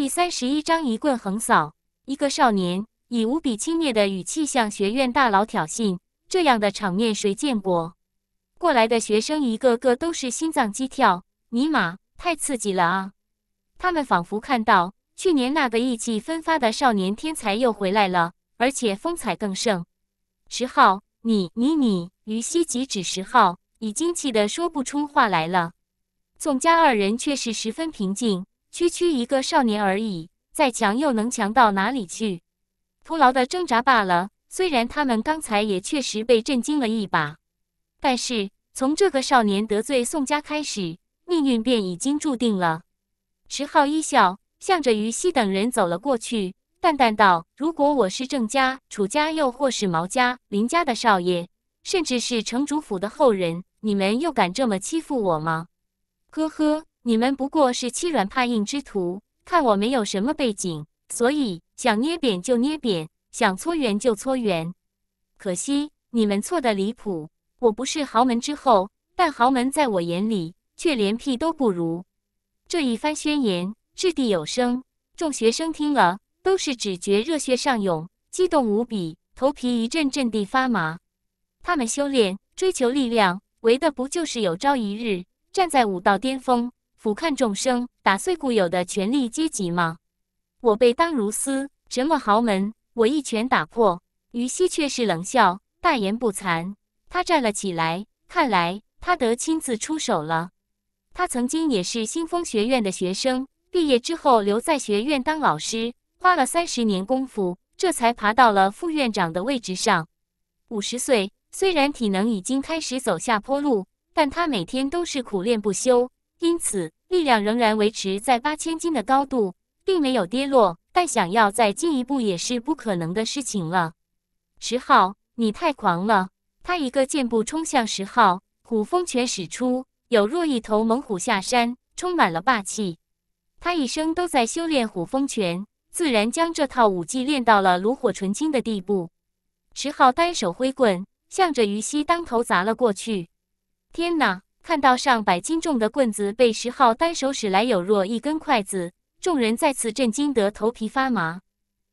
第三十一章一棍横扫，一个少年以无比轻蔑的语气向学院大佬挑衅，这样的场面谁见过？过来的学生一个个都是心脏激跳，尼玛，太刺激了啊！他们仿佛看到去年那个意气风发的少年天才又回来了，而且风采更盛。十号，你你你！于西极指十号，已经气得说不出话来了。宋家二人却是十分平静。区区一个少年而已，再强又能强到哪里去？徒劳的挣扎罢了。虽然他们刚才也确实被震惊了一把，但是从这个少年得罪宋家开始，命运便已经注定了。池浩一笑，向着于西等人走了过去，淡淡道：“如果我是郑家、楚家，又或是毛家、林家的少爷，甚至是城主府的后人，你们又敢这么欺负我吗？”呵呵。你们不过是欺软怕硬之徒，看我没有什么背景，所以想捏扁就捏扁，想搓圆就搓圆。可惜你们错得离谱，我不是豪门之后，但豪门在我眼里却连屁都不如。这一番宣言掷地有声，众学生听了都是只觉热血上涌，激动无比，头皮一阵阵地发麻。他们修炼追求力量，为的不就是有朝一日站在武道巅峰？俯瞰众生，打碎固有的权力阶级吗？我被当如斯，什么豪门，我一拳打破。于西却是冷笑，大言不惭。他站了起来，看来他得亲自出手了。他曾经也是新风学院的学生，毕业之后留在学院当老师，花了三十年功夫，这才爬到了副院长的位置上。五十岁，虽然体能已经开始走下坡路，但他每天都是苦练不休。因此，力量仍然维持在八千斤的高度，并没有跌落。但想要再进一步，也是不可能的事情了。十号，你太狂了！他一个箭步冲向十号，虎风拳使出，有若一头猛虎下山，充满了霸气。他一生都在修炼虎风拳，自然将这套武技练到了炉火纯青的地步。十号单手挥棍，向着于西当头砸了过去。天哪！看到上百斤重的棍子被石昊单手使来，有若一根筷子，众人再次震惊得头皮发麻。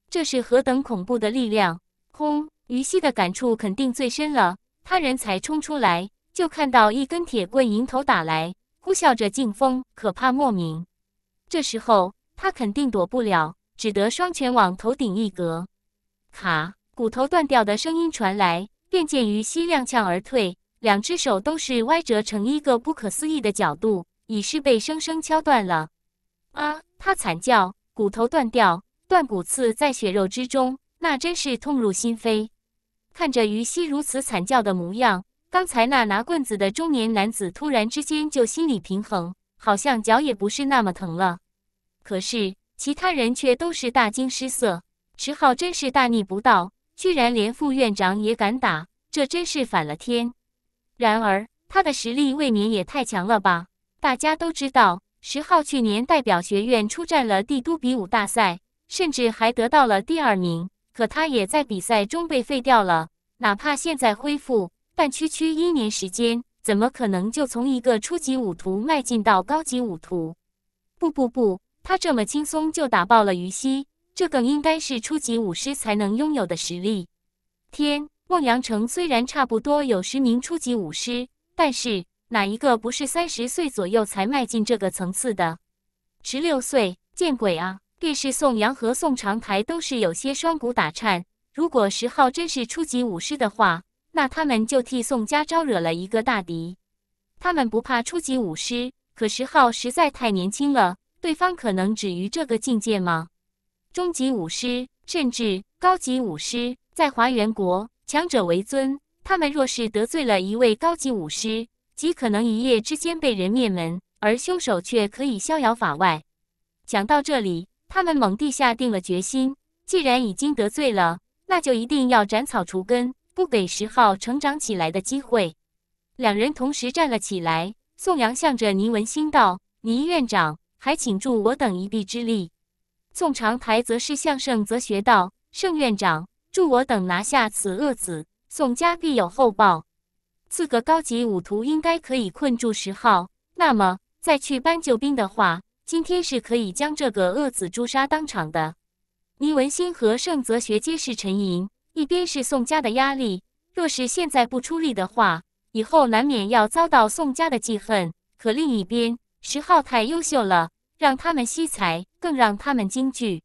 这是何等恐怖的力量！轰！于西的感触肯定最深了。他人才冲出来，就看到一根铁棍迎头打来，呼啸着劲风，可怕莫名。这时候他肯定躲不了，只得双拳往头顶一格。咔！骨头断掉的声音传来，便见于西踉跄而退。两只手都是歪折成一个不可思议的角度，已是被生生敲断了。啊！他惨叫，骨头断掉，断骨刺在血肉之中，那真是痛入心扉。看着于西如此惨叫的模样，刚才那拿棍子的中年男子突然之间就心理平衡，好像脚也不是那么疼了。可是其他人却都是大惊失色。池浩真是大逆不道，居然连副院长也敢打，这真是反了天！然而，他的实力未免也太强了吧？大家都知道，十号去年代表学院出战了帝都比武大赛，甚至还得到了第二名。可他也在比赛中被废掉了，哪怕现在恢复，但区区一年时间，怎么可能就从一个初级武徒迈进到高级武徒？不不不，他这么轻松就打爆了于西，这更应该是初级武师才能拥有的实力。天！孟阳城虽然差不多有十名初级武师，但是哪一个不是三十岁左右才迈进这个层次的？十六岁，见鬼啊！便是宋阳和宋长台都是有些双骨打颤。如果石号真是初级武师的话，那他们就替宋家招惹了一个大敌。他们不怕初级武师，可石号实在太年轻了，对方可能止于这个境界吗？中级武师，甚至高级武师，在华元国。强者为尊，他们若是得罪了一位高级武师，极可能一夜之间被人灭门，而凶手却可以逍遥法外。讲到这里，他们猛地下定了决心：既然已经得罪了，那就一定要斩草除根，不给石浩成长起来的机会。两人同时站了起来，宋阳向着倪文新道：“倪院长，还请助我等一臂之力。”宋长台则是向盛泽学道：“盛院长。”助我等拿下此恶子，宋家必有厚报。四个高级武徒应该可以困住石浩，那么再去搬救兵的话，今天是可以将这个恶子诛杀当场的。倪文新和盛泽学皆是沉吟，一边是宋家的压力，若是现在不出力的话，以后难免要遭到宋家的记恨；可另一边，石浩太优秀了，让他们惜才，更让他们惊惧。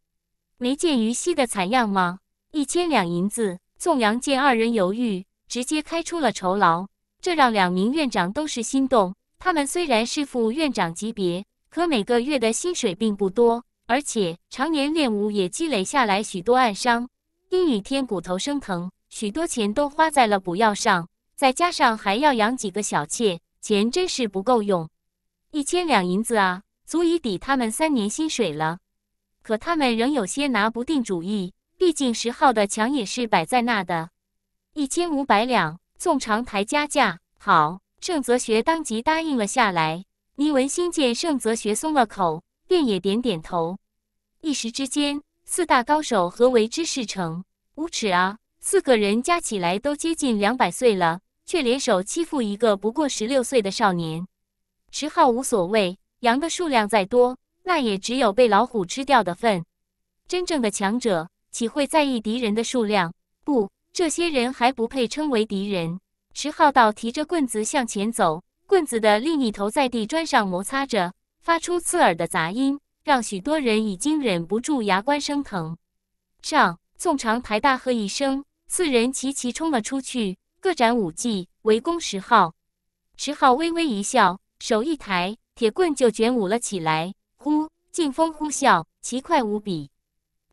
没见于熙的惨样吗？一千两银子，宋阳见二人犹豫，直接开出了酬劳，这让两名院长都是心动。他们虽然是副院长级别，可每个月的薪水并不多，而且常年练武也积累下来许多暗伤，阴雨天骨头生疼，许多钱都花在了补药上，再加上还要养几个小妾，钱真是不够用。一千两银子啊，足以抵他们三年薪水了，可他们仍有些拿不定主意。毕竟石号的强也是摆在那的，一千五百两，宋长台加价，好，盛泽学当即答应了下来。倪文兴见盛泽学松了口，便也点点头。一时之间，四大高手何为之事成，无耻啊！四个人加起来都接近两百岁了，却联手欺负一个不过十六岁的少年。十浩无所谓，羊的数量再多，那也只有被老虎吃掉的份。真正的强者。岂会在意敌人的数量？不，这些人还不配称为敌人。十浩道提着棍子向前走，棍子的另一头在地砖上摩擦着，发出刺耳的杂音，让许多人已经忍不住牙关生疼。上宋长台大喝一声，四人齐齐冲了出去，各展武技围攻十号。十号微微一笑，手一抬，铁棍就卷舞了起来，呼，劲风呼啸，奇快无比。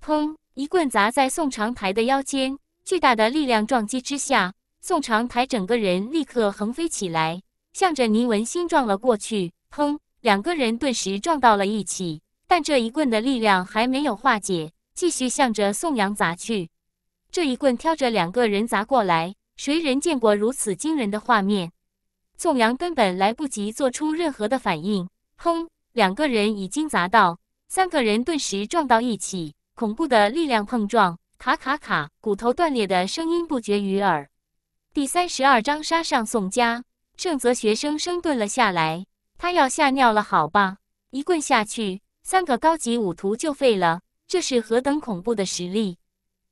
砰！一棍砸在宋长台的腰间，巨大的力量撞击之下，宋长台整个人立刻横飞起来，向着倪文新撞了过去。砰！两个人顿时撞到了一起，但这一棍的力量还没有化解，继续向着宋阳砸去。这一棍挑着两个人砸过来，谁人见过如此惊人的画面？宋阳根本来不及做出任何的反应。砰！两个人已经砸到，三个人顿时撞到一起。恐怖的力量碰撞，卡卡卡，骨头断裂的声音不绝于耳。第三十二章杀上宋家，盛泽学生生顿了下来，他要吓尿了。好吧，一棍下去，三个高级武徒就废了，这是何等恐怖的实力！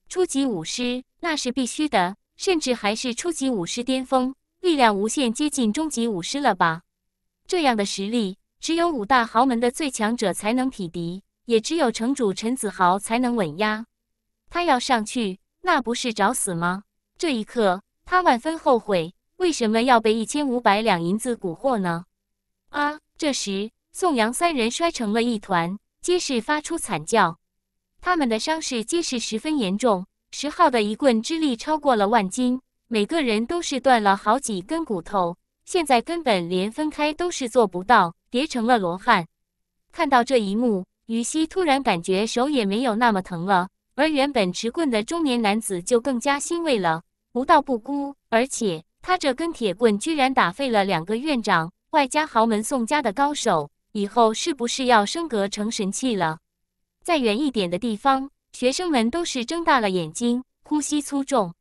初级武师那是必须的，甚至还是初级武师巅峰，力量无限接近终极武师了吧？这样的实力，只有五大豪门的最强者才能匹敌。也只有城主陈子豪才能稳压，他要上去，那不是找死吗？这一刻，他万分后悔，为什么要被一千五百两银子蛊惑呢？啊！这时，宋阳三人摔成了一团，皆是发出惨叫，他们的伤势皆是十分严重。石号的一棍之力超过了万斤，每个人都是断了好几根骨头，现在根本连分开都是做不到，叠成了罗汉。看到这一幕。羽西突然感觉手也没有那么疼了，而原本持棍的中年男子就更加欣慰了。无道不孤，而且他这根铁棍居然打废了两个院长，外加豪门宋家的高手，以后是不是要升格成神器了？再远一点的地方，学生们都是睁大了眼睛，呼吸粗重。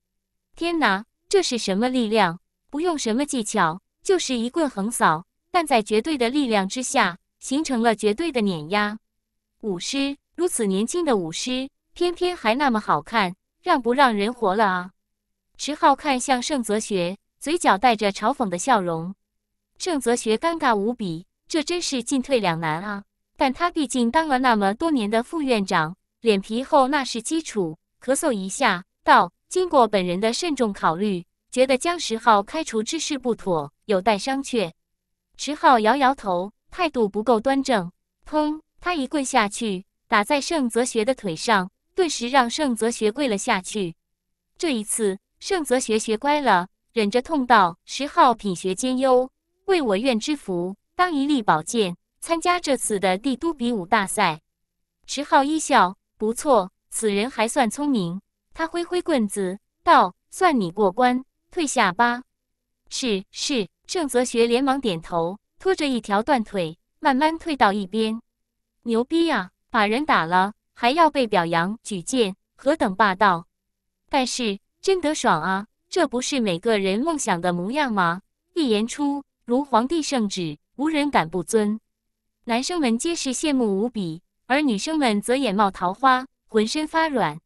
天哪，这是什么力量？不用什么技巧，就是一棍横扫，但在绝对的力量之下，形成了绝对的碾压。舞狮，如此年轻的舞狮，偏偏还那么好看，让不让人活了啊？池浩看向盛泽学，嘴角带着嘲讽的笑容。盛泽学尴尬无比，这真是进退两难啊！但他毕竟当了那么多年的副院长，脸皮厚那是基础。咳嗽一下，道：“经过本人的慎重考虑，觉得将十浩开除之事不妥，有待商榷。”池浩摇摇头，态度不够端正。砰。他一棍下去，打在盛泽学的腿上，顿时让盛泽学跪了下去。这一次，盛泽学学乖了，忍着痛道：“石浩品学兼优，为我院之福，当一力宝剑，参加这次的帝都比武大赛。”石浩一笑：“不错，此人还算聪明。”他挥挥棍子道：“算你过关，退下吧。”“是是。”盛泽学连忙点头，拖着一条断腿，慢慢退到一边。牛逼啊！把人打了还要被表扬举荐，何等霸道！但是真的爽啊！这不是每个人梦想的模样吗？一言出，如皇帝圣旨，无人敢不尊。男生们皆是羡慕无比，而女生们则眼冒桃花，浑身发软。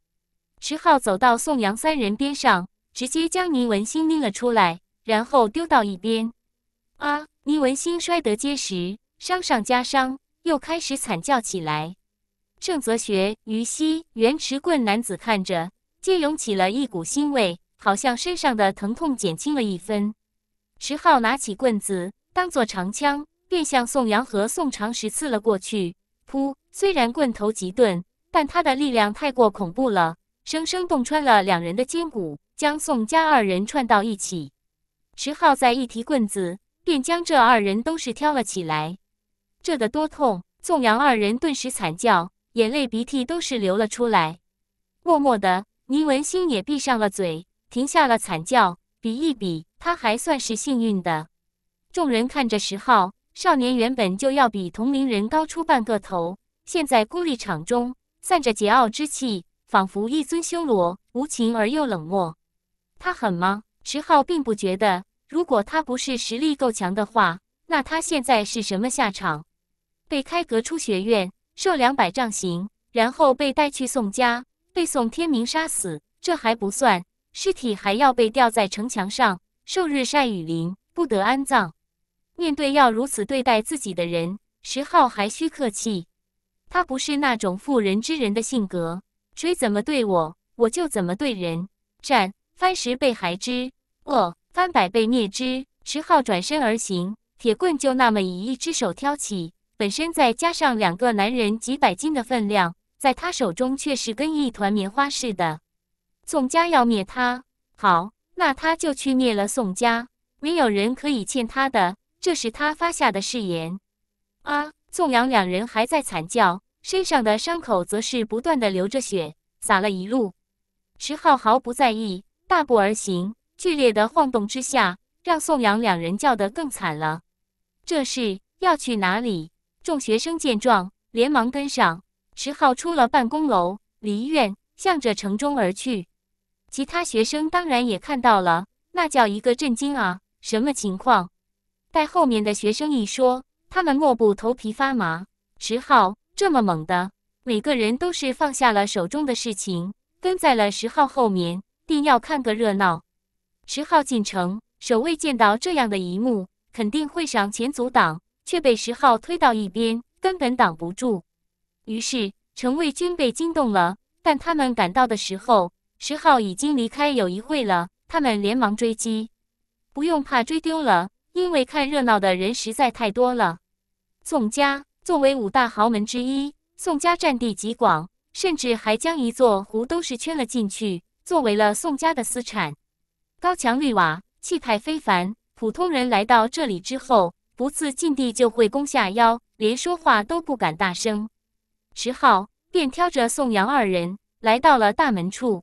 池浩走到宋阳三人边上，直接将倪文新拎了出来，然后丢到一边。啊！倪文新摔得结实，伤上加伤。又开始惨叫起来。郑泽学、于西、袁持棍男子看着，皆涌起了一股腥味，好像身上的疼痛减轻了一分。池浩拿起棍子当做长枪，便向宋阳和宋长石刺了过去。噗！虽然棍头极钝，但他的力量太过恐怖了，生生洞穿了两人的筋骨，将宋家二人串到一起。池浩再一提棍子，便将这二人都是挑了起来。这得多痛！纵阳二人顿时惨叫，眼泪鼻涕都是流了出来。默默的，倪文星也闭上了嘴，停下了惨叫。比一比，他还算是幸运的。众人看着石浩少年，原本就要比同龄人高出半个头，现在孤立场中，散着桀骜之气，仿佛一尊修罗，无情而又冷漠。他狠吗？石浩并不觉得。如果他不是实力够强的话，那他现在是什么下场？被开革出学院，受两百杖刑，然后被带去宋家，被宋天明杀死。这还不算，尸体还要被吊在城墙上，受日晒雨淋，不得安葬。面对要如此对待自己的人，石浩还需客气？他不是那种妇人之仁的性格，谁怎么对我，我就怎么对人。战翻十倍还之，恶翻百倍灭之。石浩转身而行，铁棍就那么以一只手挑起。本身再加上两个男人几百斤的分量，在他手中却是跟一团棉花似的。宋家要灭他，好，那他就去灭了宋家。没有人可以欠他的，这是他发下的誓言。啊！宋阳两人还在惨叫，身上的伤口则是不断的流着血，洒了一路。石浩毫不在意，大步而行，剧烈的晃动之下，让宋阳两人叫得更惨了。这是要去哪里？众学生见状，连忙跟上。石浩出了办公楼、离院，向着城中而去。其他学生当然也看到了，那叫一个震惊啊！什么情况？待后面的学生一说，他们莫不头皮发麻。石浩这么猛的，每个人都是放下了手中的事情，跟在了石浩后面，定要看个热闹。石浩进城，守卫见到这样的一幕，肯定会上前阻挡。却被石浩推到一边，根本挡不住。于是陈卫军被惊动了，但他们赶到的时候，石浩已经离开有一会了。他们连忙追击，不用怕追丢了，因为看热闹的人实在太多了。宋家作为五大豪门之一，宋家占地极广，甚至还将一座湖都是圈了进去，作为了宋家的私产。高墙绿瓦，气派非凡。普通人来到这里之后。不进禁地就会弓下腰，连说话都不敢大声。石浩便挑着宋阳二人来到了大门处，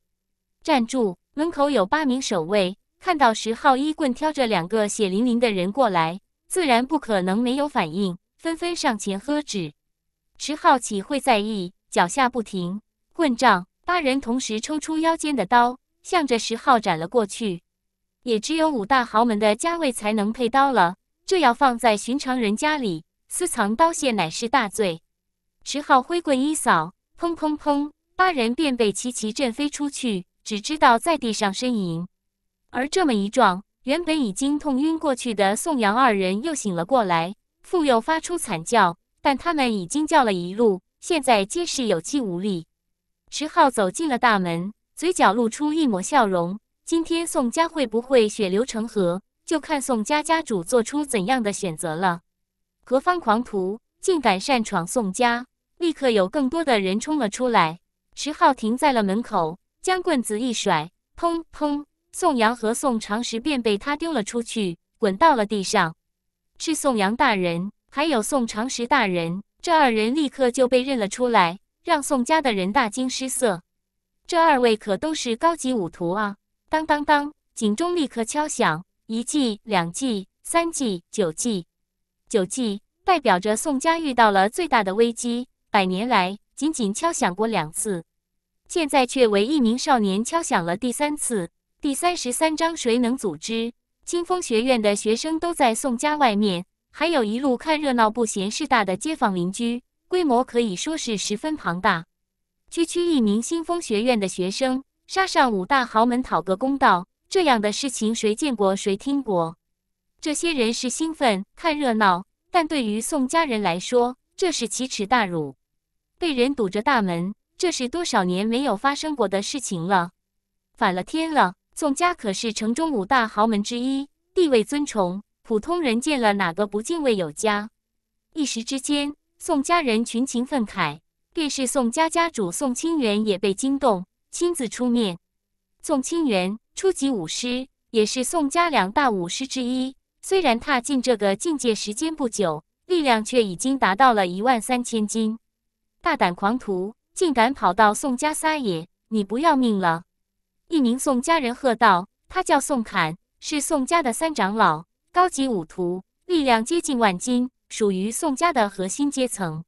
站住。门口有八名守卫，看到石浩一棍挑着两个血淋淋的人过来，自然不可能没有反应，纷纷上前喝止。石浩岂会在意？脚下不停，棍杖，八人同时抽出腰间的刀，向着石浩斩了过去。也只有五大豪门的家卫才能配刀了。这要放在寻常人家里，私藏刀械乃是大罪。池浩挥棍一扫，砰砰砰，八人便被齐齐震飞出去，只知道在地上呻吟。而这么一撞，原本已经痛晕过去的宋阳二人又醒了过来，复又发出惨叫。但他们已经叫了一路，现在皆是有气无力。池浩走进了大门，嘴角露出一抹笑容。今天宋家会不会血流成河？就看宋家家主做出怎样的选择了。何方狂徒竟敢擅闯宋家？立刻有更多的人冲了出来。石浩停在了门口，将棍子一甩，砰砰，宋阳和宋长石便被他丢了出去，滚到了地上。是宋阳大人，还有宋长石大人，这二人立刻就被认了出来，让宋家的人大惊失色。这二位可都是高级武徒啊！当当当，警钟立刻敲响。一季、两季、三季、九季，九季代表着宋家遇到了最大的危机，百年来仅仅敲响过两次，现在却为一名少年敲响了第三次。第三十三章：谁能组织？清风学院的学生都在宋家外面，还有一路看热闹不嫌事大的街坊邻居，规模可以说是十分庞大。区区一名清风学院的学生，杀上五大豪门讨个公道。这样的事情谁见过谁听过？这些人是兴奋看热闹，但对于宋家人来说，这是奇耻大辱，被人堵着大门，这是多少年没有发生过的事情了，反了天了！宋家可是城中五大豪门之一，地位尊崇，普通人见了哪个不敬畏有加？一时之间，宋家人群情愤慨，便是宋家家主宋清源也被惊动，亲自出面。宋清源，初级武师也是宋家两大武师之一，虽然踏进这个境界时间不久，力量却已经达到了一万三千斤。大胆狂徒，竟敢跑到宋家撒野！你不要命了！一名宋家人喝道：“他叫宋侃，是宋家的三长老，高级武徒，力量接近万金，属于宋家的核心阶层。”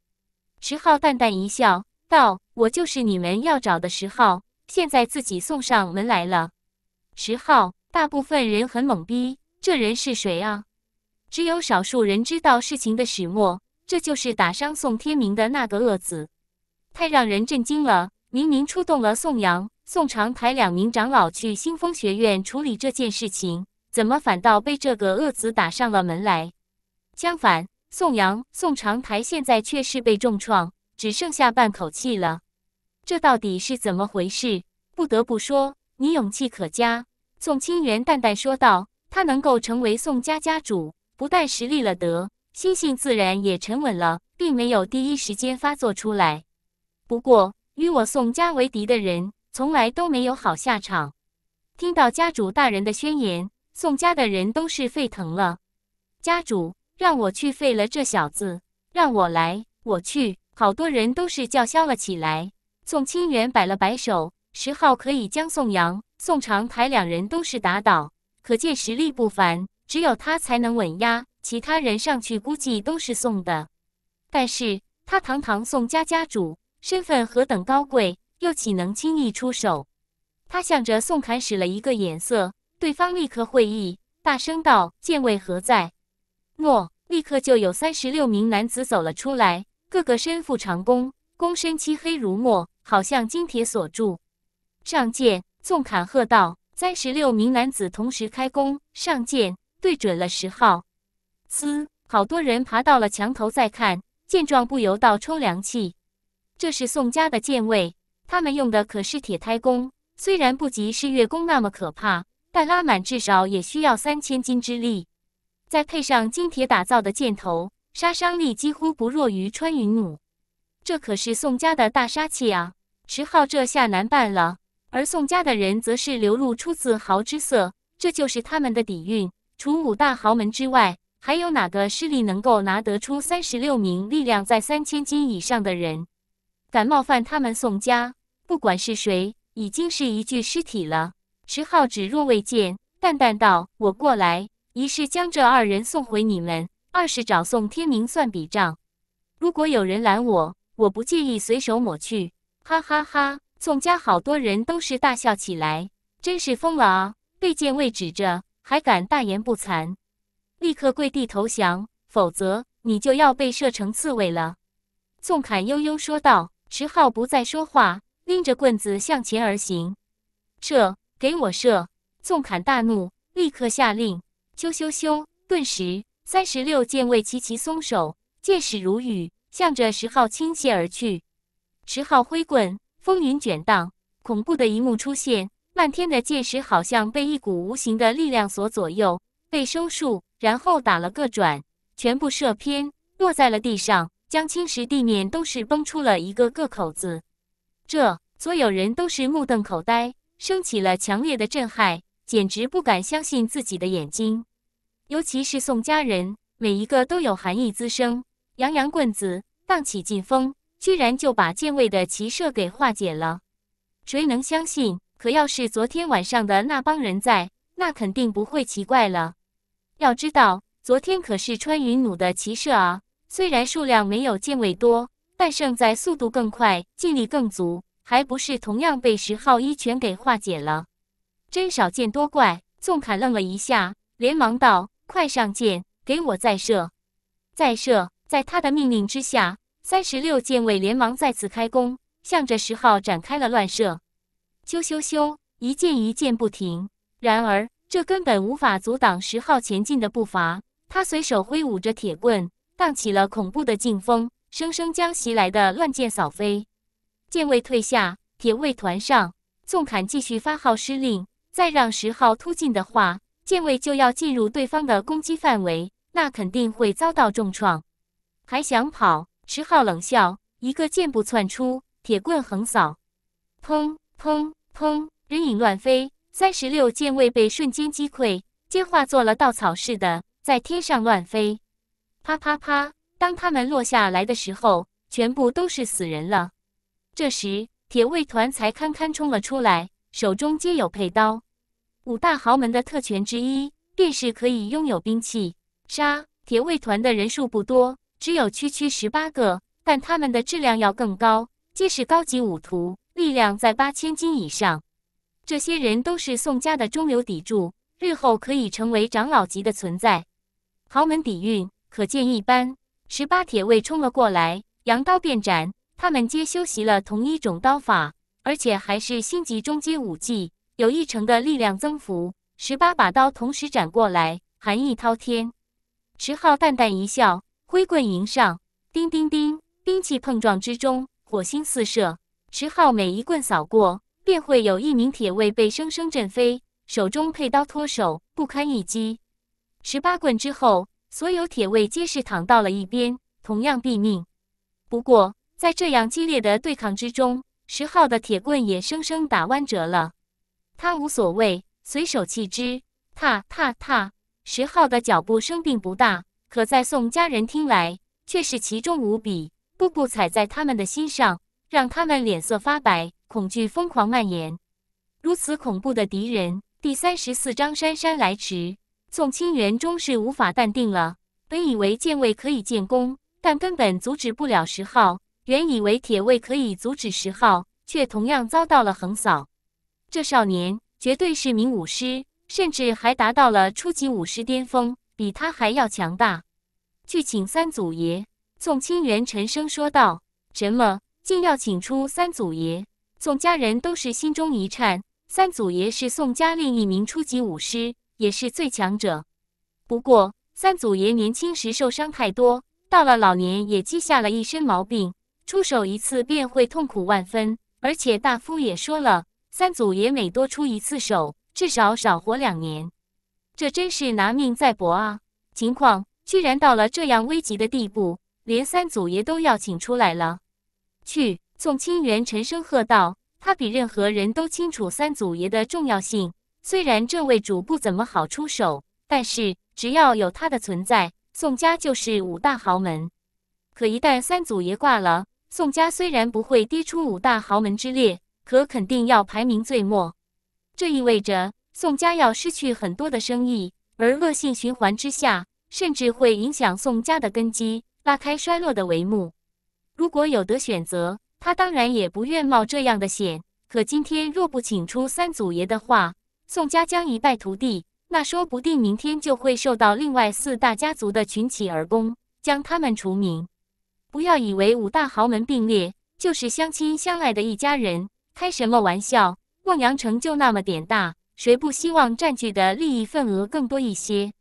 石浩淡淡一笑，道：“我就是你们要找的石浩，现在自己送上门来了。”十号，大部分人很懵逼，这人是谁啊？只有少数人知道事情的始末。这就是打伤宋天明的那个恶子，太让人震惊了！明明出动了宋阳、宋长台两名长老去新风学院处理这件事情，怎么反倒被这个恶子打上了门来？相反，宋阳、宋长台现在却是被重创，只剩下半口气了。这到底是怎么回事？不得不说，你勇气可嘉。宋清元淡淡说道：“他能够成为宋家家主，不但实力了得，心性自然也沉稳了，并没有第一时间发作出来。不过，与我宋家为敌的人，从来都没有好下场。”听到家主大人的宣言，宋家的人都是沸腾了。家主让我去废了这小子，让我来，我去。好多人都是叫嚣了起来。宋清元摆了摆手：“十号可以将宋阳。”宋长台两人都是打倒，可见实力不凡。只有他才能稳压，其他人上去估计都是送的。但是他堂堂宋家家主，身份何等高贵，又岂能轻易出手？他向着宋凯使了一个眼色，对方立刻会意，大声道：“剑位何在？”诺，立刻就有三十六名男子走了出来，个个身负长弓，弓身漆黑如墨，好像金铁锁住。上剑。宋侃喝道：“三十六名男子同时开弓上箭，对准了石浩。”“嘶！好多人爬到了墙头，再看，见状不由倒冲凉气。这是宋家的箭位，他们用的可是铁胎弓，虽然不及是月弓那么可怕，但拉满至少也需要三千斤之力，再配上精铁打造的箭头，杀伤力几乎不弱于穿云弩。这可是宋家的大杀器啊！石浩这下难办了。而宋家的人则是流露出自豪之色，这就是他们的底蕴。除五大豪门之外，还有哪个势力能够拿得出三十六名力量在三千斤以上的人？敢冒犯他们宋家，不管是谁，已经是一具尸体了。池浩只若未见，淡淡道：“我过来，一是将这二人送回你们，二是找宋天明算笔账。如果有人拦我，我不介意随手抹去。”哈哈哈。宋家好多人都是大笑起来，真是疯了啊！被剑卫指着，还敢大言不惭？立刻跪地投降，否则你就要被射成刺猬了。”宋侃悠悠说道。石浩不再说话，拎着棍子向前而行。“射！给我射！”宋侃大怒，立刻下令。咻咻咻！顿时，三十六剑卫齐齐松手，箭矢如雨，向着石浩倾泻而去。石浩挥棍。风云卷荡，恐怖的一幕出现。漫天的箭矢好像被一股无形的力量所左右，被收束，然后打了个转，全部射偏，落在了地上，将青石地面都是崩出了一个个口子。这所有人都是目瞪口呆，升起了强烈的震撼，简直不敢相信自己的眼睛。尤其是宋家人，每一个都有寒意滋生。扬扬棍子荡起劲风。居然就把剑卫的骑射给化解了，谁能相信？可要是昨天晚上的那帮人在，那肯定不会奇怪了。要知道，昨天可是穿云弩的骑射啊，虽然数量没有剑卫多，但胜在速度更快，劲力更足，还不是同样被十号一拳给化解了？真少见多怪，纵凯愣了一下，连忙道：“快上箭，给我再射，再射！”在他的命令之下。三十六剑卫连忙再次开弓，向着十号展开了乱射。咻咻咻，一箭一箭不停。然而，这根本无法阻挡十号前进的步伐。他随手挥舞着铁棍，荡起了恐怖的劲风，生生将袭来的乱箭扫飞。剑卫退下，铁卫团上，纵砍继续发号施令。再让十号突进的话，剑卫就要进入对方的攻击范围，那肯定会遭到重创。还想跑？石浩冷笑，一个箭步窜出，铁棍横扫，砰砰砰，人影乱飞，三十六箭卫被瞬间击溃，皆化作了稻草似的，在天上乱飞，啪啪啪。当他们落下来的时候，全部都是死人了。这时，铁卫团才堪堪冲了出来，手中皆有佩刀。五大豪门的特权之一，便是可以拥有兵器。杀铁卫团的人数不多。只有区区十八个，但他们的质量要更高，皆是高级武徒，力量在八千斤以上。这些人都是宋家的中流砥柱，日后可以成为长老级的存在，豪门底蕴可见一斑。十八铁卫冲了过来，扬刀便斩。他们皆修习了同一种刀法，而且还是星级中阶武技，有一成的力量增幅。十八把刀同时斩过来，寒意滔天。池浩淡淡一笑。挥棍迎上，叮叮叮！兵器碰撞之中，火星四射。石浩每一棍扫过，便会有一名铁卫被生生震飞，手中佩刀脱手，不堪一击。十八棍之后，所有铁卫皆是躺到了一边，同样毙命。不过，在这样激烈的对抗之中，石号的铁棍也生生打弯折了。他无所谓，随手弃之。踏踏踏，石号的脚步声并不大。可在宋家人听来，却是奇重无比，步步踩在他们的心上，让他们脸色发白，恐惧疯狂蔓延。如此恐怖的敌人，第三十四章姗姗来迟。宋清源终是无法淡定了。本以为剑卫可以建功，但根本阻止不了石昊。原以为铁卫可以阻止石昊，却同样遭到了横扫。这少年绝对是名武师，甚至还达到了初级武师巅峰。比他还要强大，去请三祖爷。宋清元沉声说道：“什么？竟要请出三祖爷？”宋家人都是心中一颤。三祖爷是宋家另一名初级武师，也是最强者。不过，三祖爷年轻时受伤太多，到了老年也积下了一身毛病，出手一次便会痛苦万分。而且大夫也说了，三祖爷每多出一次手，至少少活两年。这真是拿命在搏啊！情况居然到了这样危急的地步，连三祖爷都要请出来了。去，宋清源沉声喝道：“他比任何人都清楚三祖爷的重要性。虽然这位主不怎么好出手，但是只要有他的存在，宋家就是五大豪门。可一旦三祖爷挂了，宋家虽然不会跌出五大豪门之列，可肯定要排名最末。这意味着……”宋家要失去很多的生意，而恶性循环之下，甚至会影响宋家的根基，拉开衰落的帷幕。如果有得选择，他当然也不愿冒这样的险。可今天若不请出三祖爷的话，宋家将一败涂地。那说不定明天就会受到另外四大家族的群起而攻，将他们除名。不要以为五大豪门并列就是相亲相爱的一家人，开什么玩笑？洛阳城就那么点大。谁不希望占据的利益份额更多一些？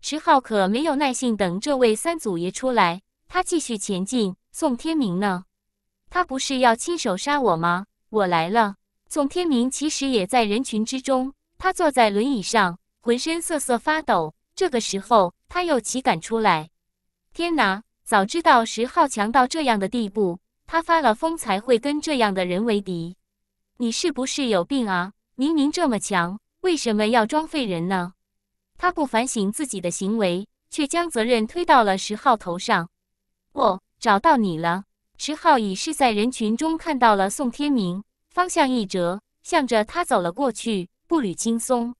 石浩可没有耐性等这位三祖爷出来，他继续前进。宋天明呢？他不是要亲手杀我吗？我来了。宋天明其实也在人群之中，他坐在轮椅上，浑身瑟瑟发抖。这个时候，他又岂敢出来？天哪！早知道石浩强到这样的地步，他发了疯才会跟这样的人为敌。你是不是有病啊？明明这么强，为什么要装废人呢？他不反省自己的行为，却将责任推到了石浩头上。我找到你了，石浩已是在人群中看到了宋天明，方向一折，向着他走了过去，步履轻松。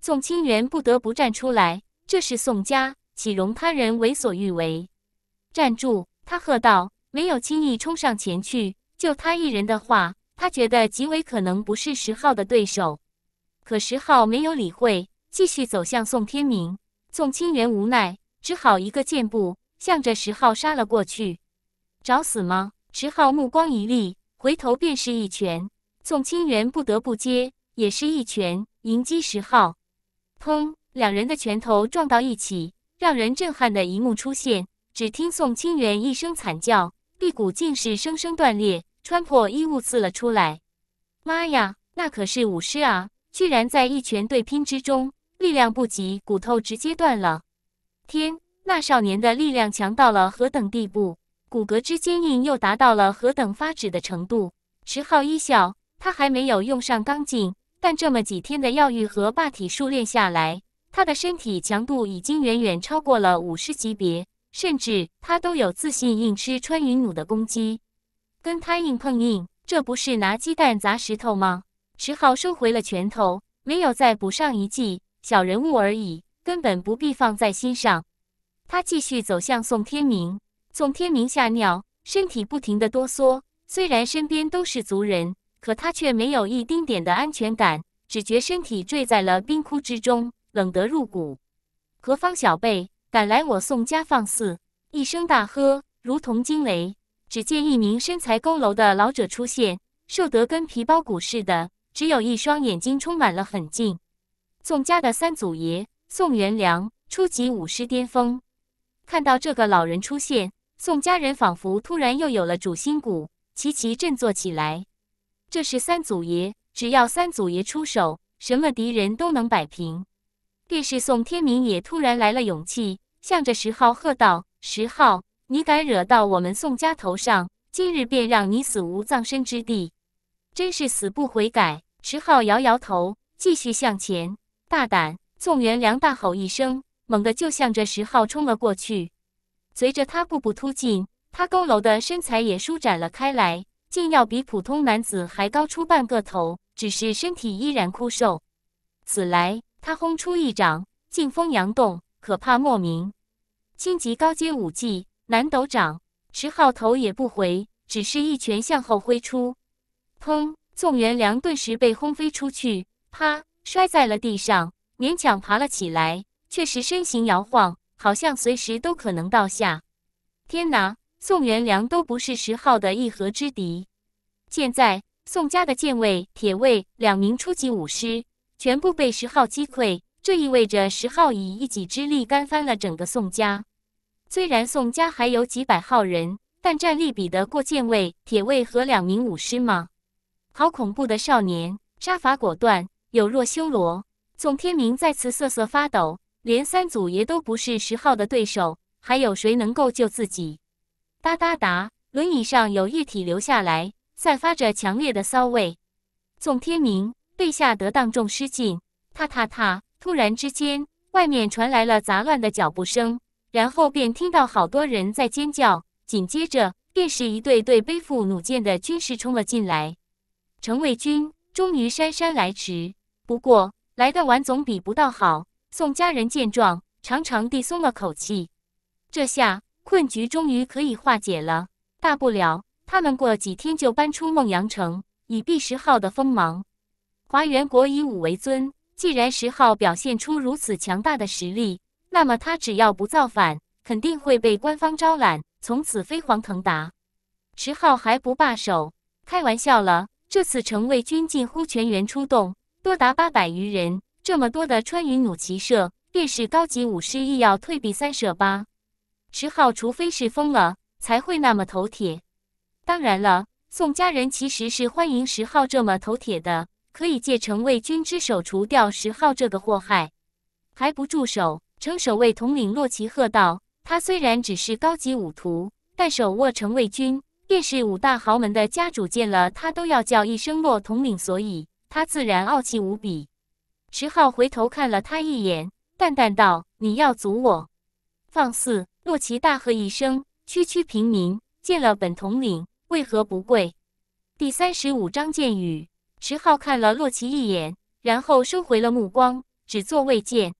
宋清源不得不站出来，这是宋家，岂容他人为所欲为？站住！他喝道，没有轻易冲上前去，就他一人的话。他觉得极为可能不是石浩的对手，可石浩没有理会，继续走向宋天明。宋清元无奈，只好一个箭步向着石浩杀了过去。找死吗？石浩目光一厉，回头便是一拳。宋清元不得不接，也是一拳迎击石浩。砰！两人的拳头撞到一起，让人震撼的一幕出现。只听宋清元一声惨叫，臂骨竟是生生断裂。穿破衣物刺了出来，妈呀，那可是武师啊！居然在一拳对拼之中，力量不及，骨头直接断了。天，那少年的力量强到了何等地步？骨骼之坚硬又达到了何等发指的程度？池浩一笑，他还没有用上钢劲，但这么几天的药浴和霸体术练下来，他的身体强度已经远远超过了武士级别，甚至他都有自信硬吃穿云弩的攻击。跟他硬碰硬，这不是拿鸡蛋砸石头吗？石浩收回了拳头，没有再补上一记。小人物而已，根本不必放在心上。他继续走向宋天明，宋天明吓尿，身体不停地哆嗦。虽然身边都是族人，可他却没有一丁点的安全感，只觉身体坠在了冰窟之中，冷得入骨。何方小辈，敢来我宋家放肆！一声大喝，如同惊雷。只见一名身材佝偻的老者出现，瘦得跟皮包骨似的，只有一双眼睛充满了狠劲。宋家的三祖爷宋元良，初级武师巅峰。看到这个老人出现，宋家人仿佛突然又有了主心骨，齐齐振作起来。这是三祖爷，只要三祖爷出手，什么敌人都能摆平。便是宋天明也突然来了勇气，向着石浩喝道：“石浩，你敢惹到我们宋家头上，今日便让你死无葬身之地！真是死不悔改！石浩摇摇头，继续向前。大胆！宋元良大吼一声，猛地就向着石浩冲了过去。随着他步步突进，他佝偻的身材也舒展了开来，竟要比普通男子还高出半个头。只是身体依然枯瘦。此来，他轰出一掌，劲风扬动，可怕莫名。轻级高阶武技。蓝斗掌，石浩头也不回，只是一拳向后挥出，砰！宋元良顿时被轰飞出去，啪，摔在了地上，勉强爬了起来，却是身形摇晃，好像随时都可能倒下。天哪！宋元良都不是石浩的一合之敌，现在宋家的剑卫、铁卫两名初级武师全部被石浩击溃，这意味着石浩以一己之力干翻了整个宋家。虽然宋家还有几百号人，但战力比得过剑卫、铁卫和两名武师吗？好恐怖的少年，杀伐果断，有若修罗。宋天明再次瑟瑟发抖，连三祖爷都不是石号的对手，还有谁能够救自己？哒哒哒，轮椅上有液体流下来，散发着强烈的骚味。宋天明被下得当众失禁。踏踏踏，突然之间，外面传来了杂乱的脚步声。然后便听到好多人在尖叫，紧接着便是一队队背负弩箭的军士冲了进来。城卫军终于姗姗来迟，不过来的晚总比不到好。宋家人见状，长长地松了口气。这下困局终于可以化解了，大不了他们过几天就搬出孟阳城，以避十号的锋芒。华元国以武为尊，既然石号表现出如此强大的实力。那么他只要不造反，肯定会被官方招揽，从此飞黄腾达。石浩还不罢手，开玩笑了。这次城卫军近乎全员出动，多达八百余人，这么多的穿云弩骑射，便是高级武士亦要退避三舍吧。石浩除非是疯了，才会那么头铁。当然了，宋家人其实是欢迎石浩这么头铁的，可以借城卫军之手除掉石浩这个祸害，还不住手。称守卫统领洛奇喝道：“他虽然只是高级武徒，但手握城卫军，便是五大豪门的家主见了他都要叫一声洛统领，所以他自然傲气无比。”池浩回头看了他一眼，淡淡道：“你要阻我？”放肆！洛奇大喝一声：“区区平民，见了本统领为何不跪？”第三十五章剑雨。池浩看了洛奇一眼，然后收回了目光，只作未见。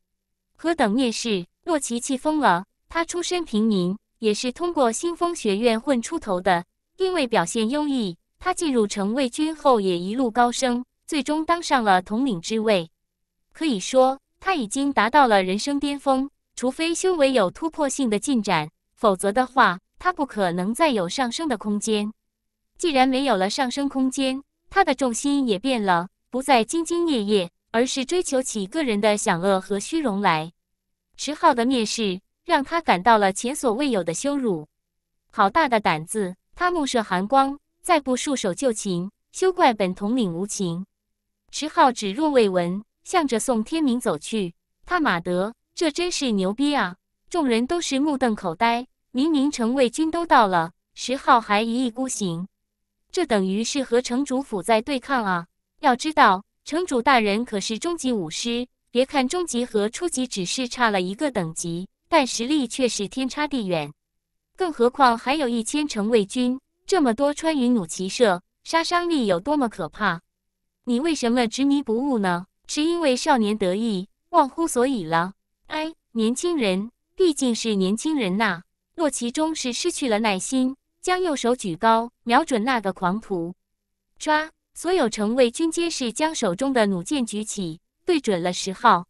何等蔑视！洛奇气疯了。他出身平民，也是通过新风学院混出头的。因为表现优异，他进入城卫军后也一路高升，最终当上了统领之位。可以说，他已经达到了人生巅峰。除非修为有突破性的进展，否则的话，他不可能再有上升的空间。既然没有了上升空间，他的重心也变了，不再兢兢业业。而是追求起个人的享乐和虚荣来。石浩的蔑视让他感到了前所未有的羞辱。好大的胆子！他目射寒光，再不束手就擒，休怪本统领无情。石浩只若未闻，向着宋天明走去。他马德，这真是牛逼啊！众人都是目瞪口呆。明明城卫军都到了，十浩还一意孤行，这等于是和城主府在对抗啊！要知道。城主大人可是中级武师，别看中级和初级只是差了一个等级，但实力却是天差地远。更何况还有一千城卫军，这么多穿云弩骑射，杀伤力有多么可怕？你为什么执迷不悟呢？是因为少年得意忘乎所以了？哎，年轻人毕竟是年轻人呐。洛奇终是失去了耐心，将右手举高，瞄准那个狂徒，抓。所有城卫军皆是将手中的弩箭举起，对准了石昊。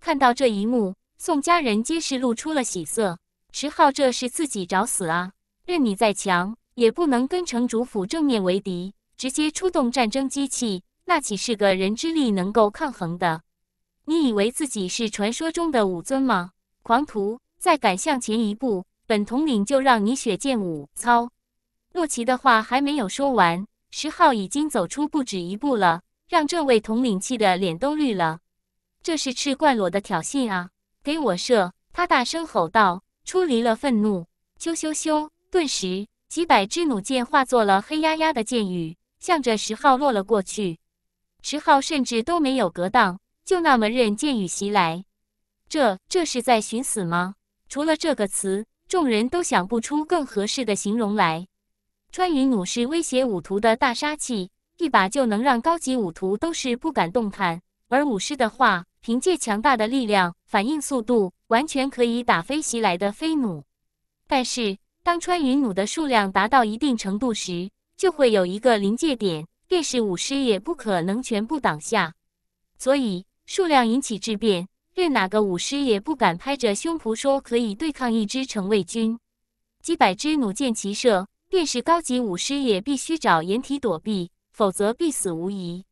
看到这一幕，宋家人皆是露出了喜色。石昊这是自己找死啊！任你再强，也不能跟城主府正面为敌，直接出动战争机器，那岂是个人之力能够抗衡的？你以为自己是传说中的武尊吗？狂徒，再敢向前一步，本统领就让你血溅五！操！洛奇的话还没有说完。石浩已经走出不止一步了，让这位统领气的脸都绿了。这是赤贯裸的挑衅啊！给我射！他大声吼道，出离了愤怒。咻咻咻！顿时，几百支弩箭化作了黑压压的箭雨，向着石浩落了过去。石浩甚至都没有格挡，就那么任箭雨袭来。这，这是在寻死吗？除了这个词，众人都想不出更合适的形容来。穿云弩是威胁武徒的大杀器，一把就能让高级武徒都是不敢动弹。而武师的话，凭借强大的力量、反应速度，完全可以打飞袭来的飞弩。但是，当穿云弩的数量达到一定程度时，就会有一个临界点，便是武师也不可能全部挡下。所以，数量引起质变，任哪个武师也不敢拍着胸脯说可以对抗一支城卫军、几百支弩箭齐射。便是高级武师也必须找掩体躲避，否则必死无疑。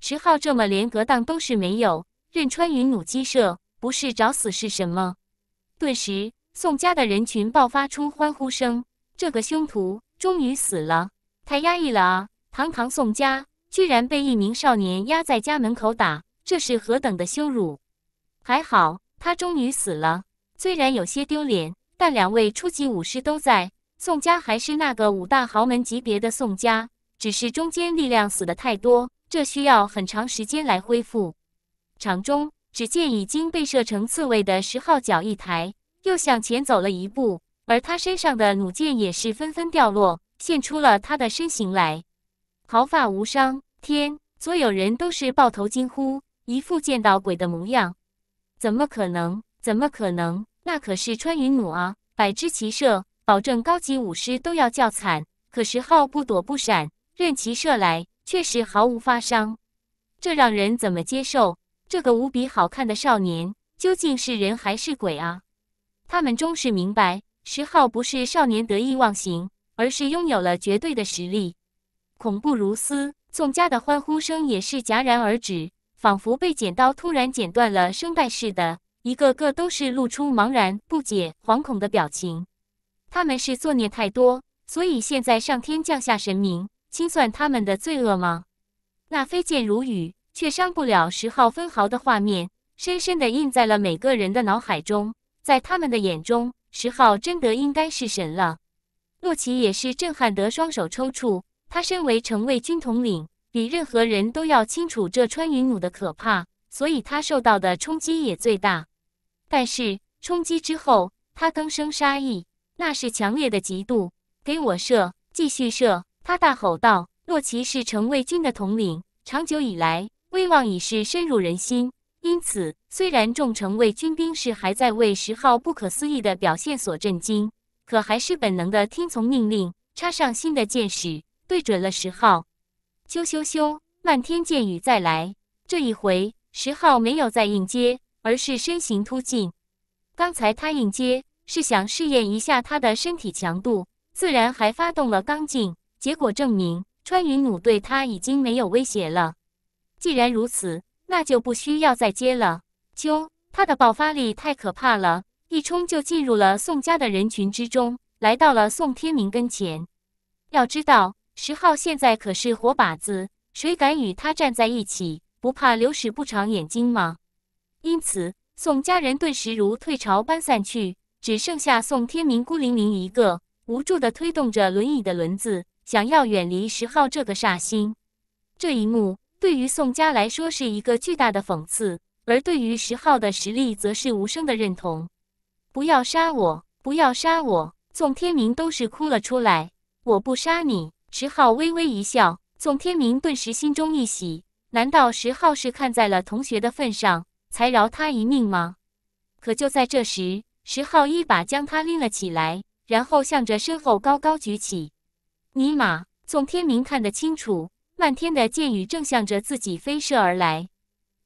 石昊这么连格挡都是没有，任川云弩击射，不是找死是什么？顿时，宋家的人群爆发出欢呼声：这个凶徒终于死了！太压抑了啊！堂堂宋家居然被一名少年压在家门口打，这是何等的羞辱！还好他终于死了，虽然有些丢脸，但两位初级武师都在。宋家还是那个五大豪门级别的宋家，只是中间力量死的太多，这需要很长时间来恢复。场中，只见已经被射成刺猬的十号脚一抬，又向前走了一步，而他身上的弩箭也是纷纷掉落，现出了他的身形来，毫发无伤。天，所有人都是抱头惊呼，一副见到鬼的模样。怎么可能？怎么可能？那可是穿云弩啊，百支齐射。保证高级武师都要叫惨，可石浩不躲不闪，任其射来，却是毫无发伤。这让人怎么接受？这个无比好看的少年究竟是人还是鬼啊？他们终是明白，石浩不是少年得意忘形，而是拥有了绝对的实力，恐怖如斯。宋家的欢呼声也是戛然而止，仿佛被剪刀突然剪断了声带似的，一个个都是露出茫然、不解、惶恐的表情。他们是作孽太多，所以现在上天降下神明清算他们的罪恶吗？那飞剑如雨却伤不了十号分毫的画面，深深地印在了每个人的脑海中。在他们的眼中，十号真的应该是神了。洛奇也是震撼得双手抽搐。他身为城卫军统领，比任何人都要清楚这穿云弩的可怕，所以他受到的冲击也最大。但是冲击之后，他更生杀意。那是强烈的嫉妒，给我射，继续射！他大吼道：“洛奇是城卫军的统领，长久以来威望已是深入人心。因此，虽然众城卫军兵士还在为十号不可思议的表现所震惊，可还是本能的听从命令，插上新的箭矢，对准了十号。咻咻咻，漫天箭雨再来！这一回，十号没有再应接，而是身形突进。刚才他应接。”是想试验一下他的身体强度，自然还发动了钢劲。结果证明，穿云弩对他已经没有威胁了。既然如此，那就不需要再接了。啾，他的爆发力太可怕了，一冲就进入了宋家的人群之中，来到了宋天明跟前。要知道，石浩现在可是活靶子，谁敢与他站在一起，不怕流屎不长眼睛吗？因此，宋家人顿时如退潮般散去。只剩下宋天明孤零零一个，无助地推动着轮椅的轮子，想要远离十号这个煞星。这一幕对于宋家来说是一个巨大的讽刺，而对于十号的实力，则是无声的认同。不要杀我，不要杀我！宋天明都是哭了出来。我不杀你。十号微微一笑，宋天明顿时心中一喜。难道十号是看在了同学的份上，才饶他一命吗？可就在这时。石浩一把将他拎了起来，然后向着身后高高举起。尼玛！宋天明看得清楚，漫天的箭雨正向着自己飞射而来。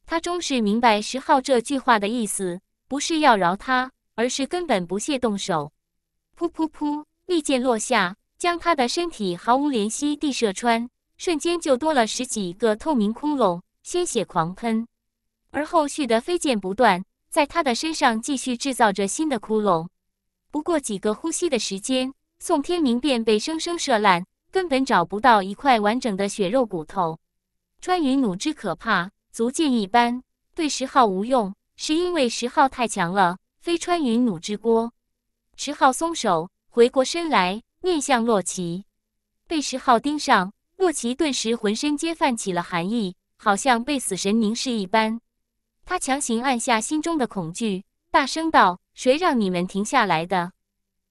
他终是明白石浩这句话的意思，不是要饶他，而是根本不屑动手。噗噗噗！利箭落下，将他的身体毫无怜惜地射穿，瞬间就多了十几个透明窟窿，鲜血狂喷。而后续的飞箭不断。在他的身上继续制造着新的窟窿，不过几个呼吸的时间，宋天明便被生生射烂，根本找不到一块完整的血肉骨头。穿云弩之可怕，足见一斑。对石昊无用，是因为石昊太强了，非穿云弩之锅。石昊松手，回过身来，面向洛奇。被石昊盯上，洛奇顿时浑身皆泛起了寒意，好像被死神凝视一般。他强行按下心中的恐惧，大声道：“谁让你们停下来的？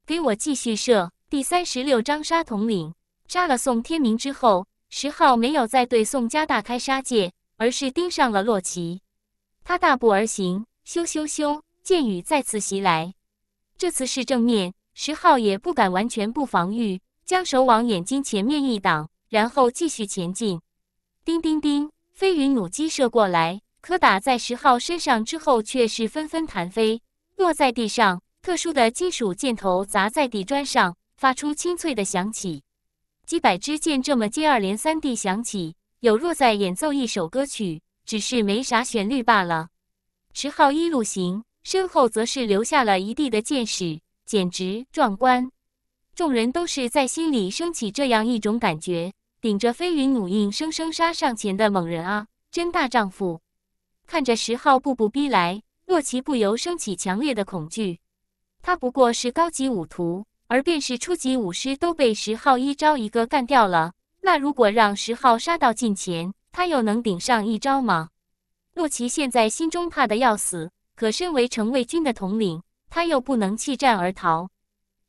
给我继续射！”第三十六章杀统领，杀了宋天明之后，石浩没有再对宋家大开杀戒，而是盯上了洛奇。他大步而行，咻咻咻，箭雨再次袭来。这次是正面，石浩也不敢完全不防御，将手往眼睛前面一挡，然后继续前进。叮叮叮，飞云弩机射过来。可打在石昊身上之后，却是纷纷弹飞，落在地上。特殊的金属箭头砸在地砖上，发出清脆的响起。几百支箭这么接二连三地响起，有若在演奏一首歌曲，只是没啥旋律罢了。石昊一路行，身后则是留下了一地的箭矢，简直壮观。众人都是在心里升起这样一种感觉：顶着飞云弩印，生生杀上前的猛人啊，真大丈夫！看着十号步步逼来，洛奇不由升起强烈的恐惧。他不过是高级武徒，而便是初级武师都被十号一招一个干掉了。那如果让十号杀到近前，他又能顶上一招吗？洛奇现在心中怕得要死，可身为城卫军的统领，他又不能弃战而逃。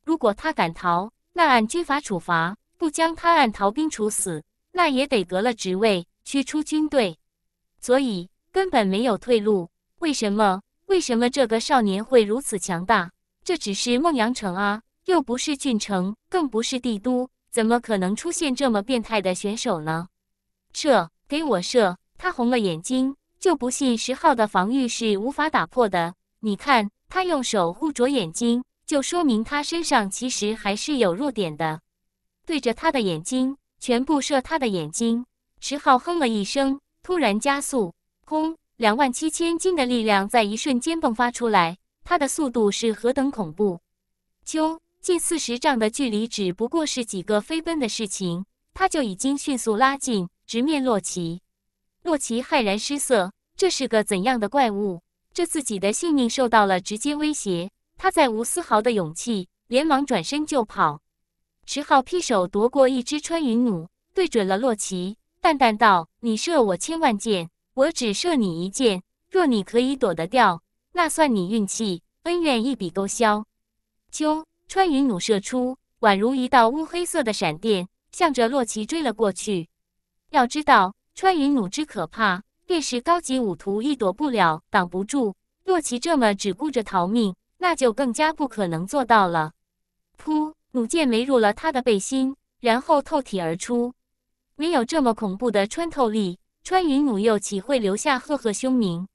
如果他敢逃，那按军法处罚，不将他按逃兵处死，那也得革了职位，驱出军队。所以。根本没有退路。为什么？为什么这个少年会如此强大？这只是梦阳城啊，又不是郡城，更不是帝都，怎么可能出现这么变态的选手呢？射，给我射！他红了眼睛，就不信石号的防御是无法打破的。你看，他用手护着眼睛，就说明他身上其实还是有弱点的。对着他的眼睛，全部射他的眼睛。石号哼了一声，突然加速。空，两万七千斤的力量在一瞬间迸发出来，它的速度是何等恐怖！咻！近四十丈的距离只不过是几个飞奔的事情，它就已经迅速拉近，直面洛奇。洛奇骇然失色，这是个怎样的怪物？这自己的性命受到了直接威胁，他再无丝毫的勇气，连忙转身就跑。池浩劈手夺过一支穿云弩，对准了洛奇，淡淡道：“你射我千万箭。”我只射你一箭，若你可以躲得掉，那算你运气，恩怨一笔勾销。秋穿云弩射出，宛如一道乌黑色的闪电，向着洛奇追了过去。要知道，穿云弩之可怕，便是高级武徒亦躲不了、挡不住。洛奇这么只顾着逃命，那就更加不可能做到了。噗！弩箭没入了他的背心，然后透体而出，没有这么恐怖的穿透力。穿云弩又岂会留下赫赫凶名？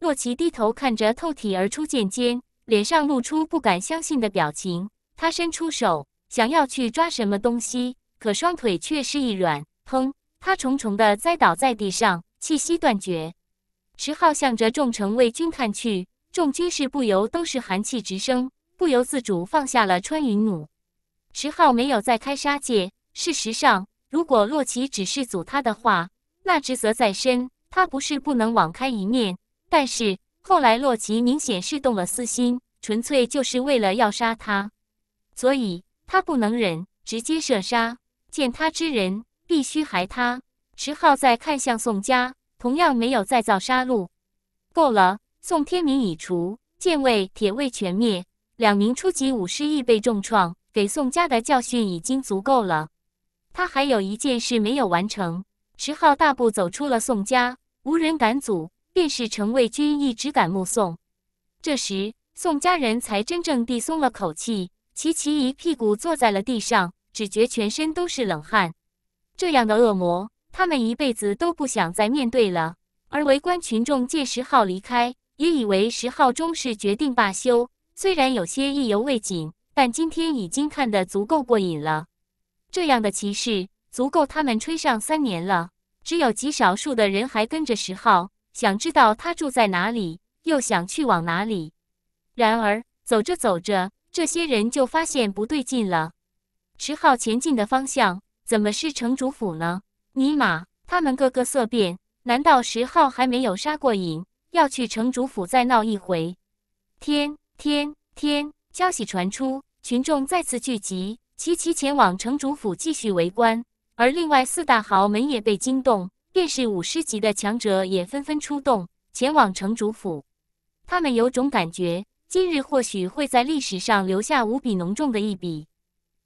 洛奇低头看着透体而出剑尖，脸上露出不敢相信的表情。他伸出手想要去抓什么东西，可双腿却是一软，砰！他重重地栽倒在地上，气息断绝。池浩向着众城卫军看去，众军士不由都是寒气直升，不由自主放下了穿云弩。石浩没有再开杀戒。事实上，如果洛奇只是阻他的话。那职责在身，他不是不能网开一面。但是后来洛奇明显是动了私心，纯粹就是为了要杀他，所以他不能忍，直接射杀。见他之人，必须还他。池浩再看向宋家，同样没有再造杀戮。够了，宋天明已除，剑卫、铁卫全灭，两名初级武士亦被重创。给宋家的教训已经足够了。他还有一件事没有完成。十号大步走出了宋家，无人敢阻，便是陈卫军一直敢目送。这时，宋家人才真正地松了口气，齐齐一屁股坐在了地上，只觉全身都是冷汗。这样的恶魔，他们一辈子都不想再面对了。而围观群众见十号离开，也以为十号终是决定罢休。虽然有些意犹未尽，但今天已经看得足够过瘾了。这样的骑士。足够他们吹上三年了。只有极少数的人还跟着十号，想知道他住在哪里，又想去往哪里。然而走着走着，这些人就发现不对劲了：十号前进的方向怎么是城主府呢？尼玛！他们个个色变。难道十号还没有杀过瘾，要去城主府再闹一回？天天天！消息传出，群众再次聚集，齐齐前往城主府继续围观。而另外四大豪门也被惊动，便是武师级的强者也纷纷出动，前往城主府。他们有种感觉，今日或许会在历史上留下无比浓重的一笔。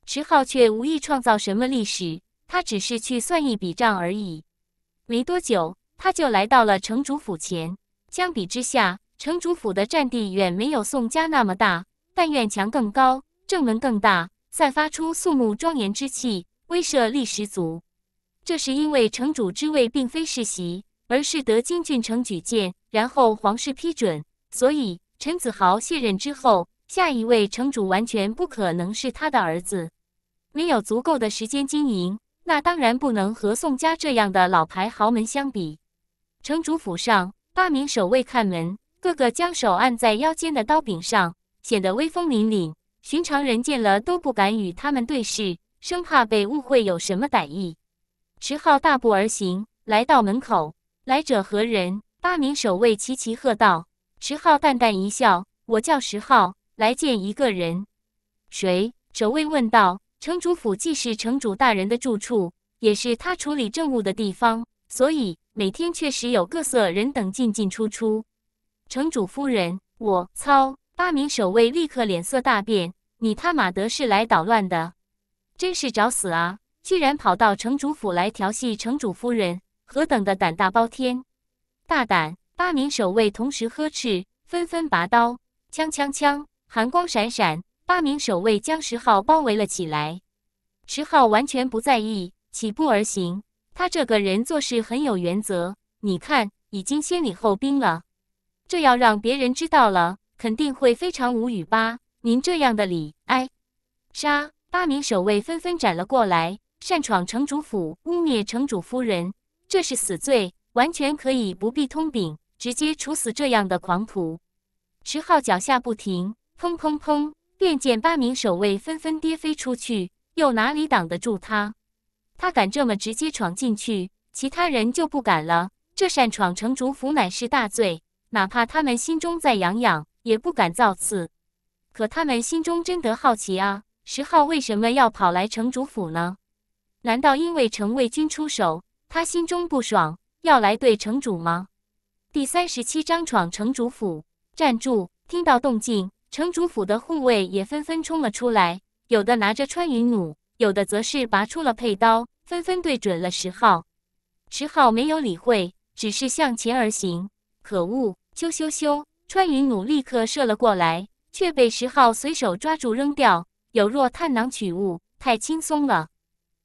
池浩却无意创造什么历史，他只是去算一笔账而已。没多久，他就来到了城主府前。相比之下，城主府的占地远没有宋家那么大，但院墙更高，正门更大，散发出肃穆庄严之气。威慑力十足，这是因为城主之位并非世袭，而是得金郡城举荐，然后皇室批准。所以陈子豪卸任之后，下一位城主完全不可能是他的儿子。没有足够的时间经营，那当然不能和宋家这样的老牌豪门相比。城主府上，八名守卫看门，个个将手按在腰间的刀柄上，显得威风凛凛，寻常人见了都不敢与他们对视。生怕被误会有什么歹意，池浩大步而行，来到门口。来者何人？八名守卫齐齐喝道：“池浩！”淡淡一笑：“我叫石浩，来见一个人。”谁？守卫问道。城主府既是城主大人的住处，也是他处理政务的地方，所以每天确实有各色人等进进出出。城主夫人！我操！八名守卫立刻脸色大变：“你他妈的是来捣乱的！”真是找死啊！居然跑到城主府来调戏城主夫人，何等的胆大包天！大胆！八名守卫同时呵斥，纷纷拔刀，枪枪枪，寒光闪闪。八名守卫将石昊包围了起来。石昊完全不在意，起步而行。他这个人做事很有原则，你看，已经先礼后兵了。这要让别人知道了，肯定会非常无语吧？您这样的礼，哎，杀！八名守卫纷纷斩了过来，擅闯城主府，污蔑城主夫人，这是死罪，完全可以不必通禀，直接处死这样的狂徒。池浩脚下不停，砰砰砰，便见八名守卫纷纷跌飞出去，又哪里挡得住他？他敢这么直接闯进去，其他人就不敢了。这擅闯城主府乃是大罪，哪怕他们心中再痒痒，也不敢造次。可他们心中真的好奇啊。十号为什么要跑来城主府呢？难道因为城卫军出手，他心中不爽，要来对城主吗？第三十七章闯城主府。站住！听到动静，城主府的护卫也纷纷冲了出来，有的拿着穿云弩，有的则是拔出了佩刀，纷纷对准了十号。十号没有理会，只是向前而行。可恶！咻咻咻！穿云弩立刻射了过来，却被十号随手抓住扔掉。有若探囊取物，太轻松了。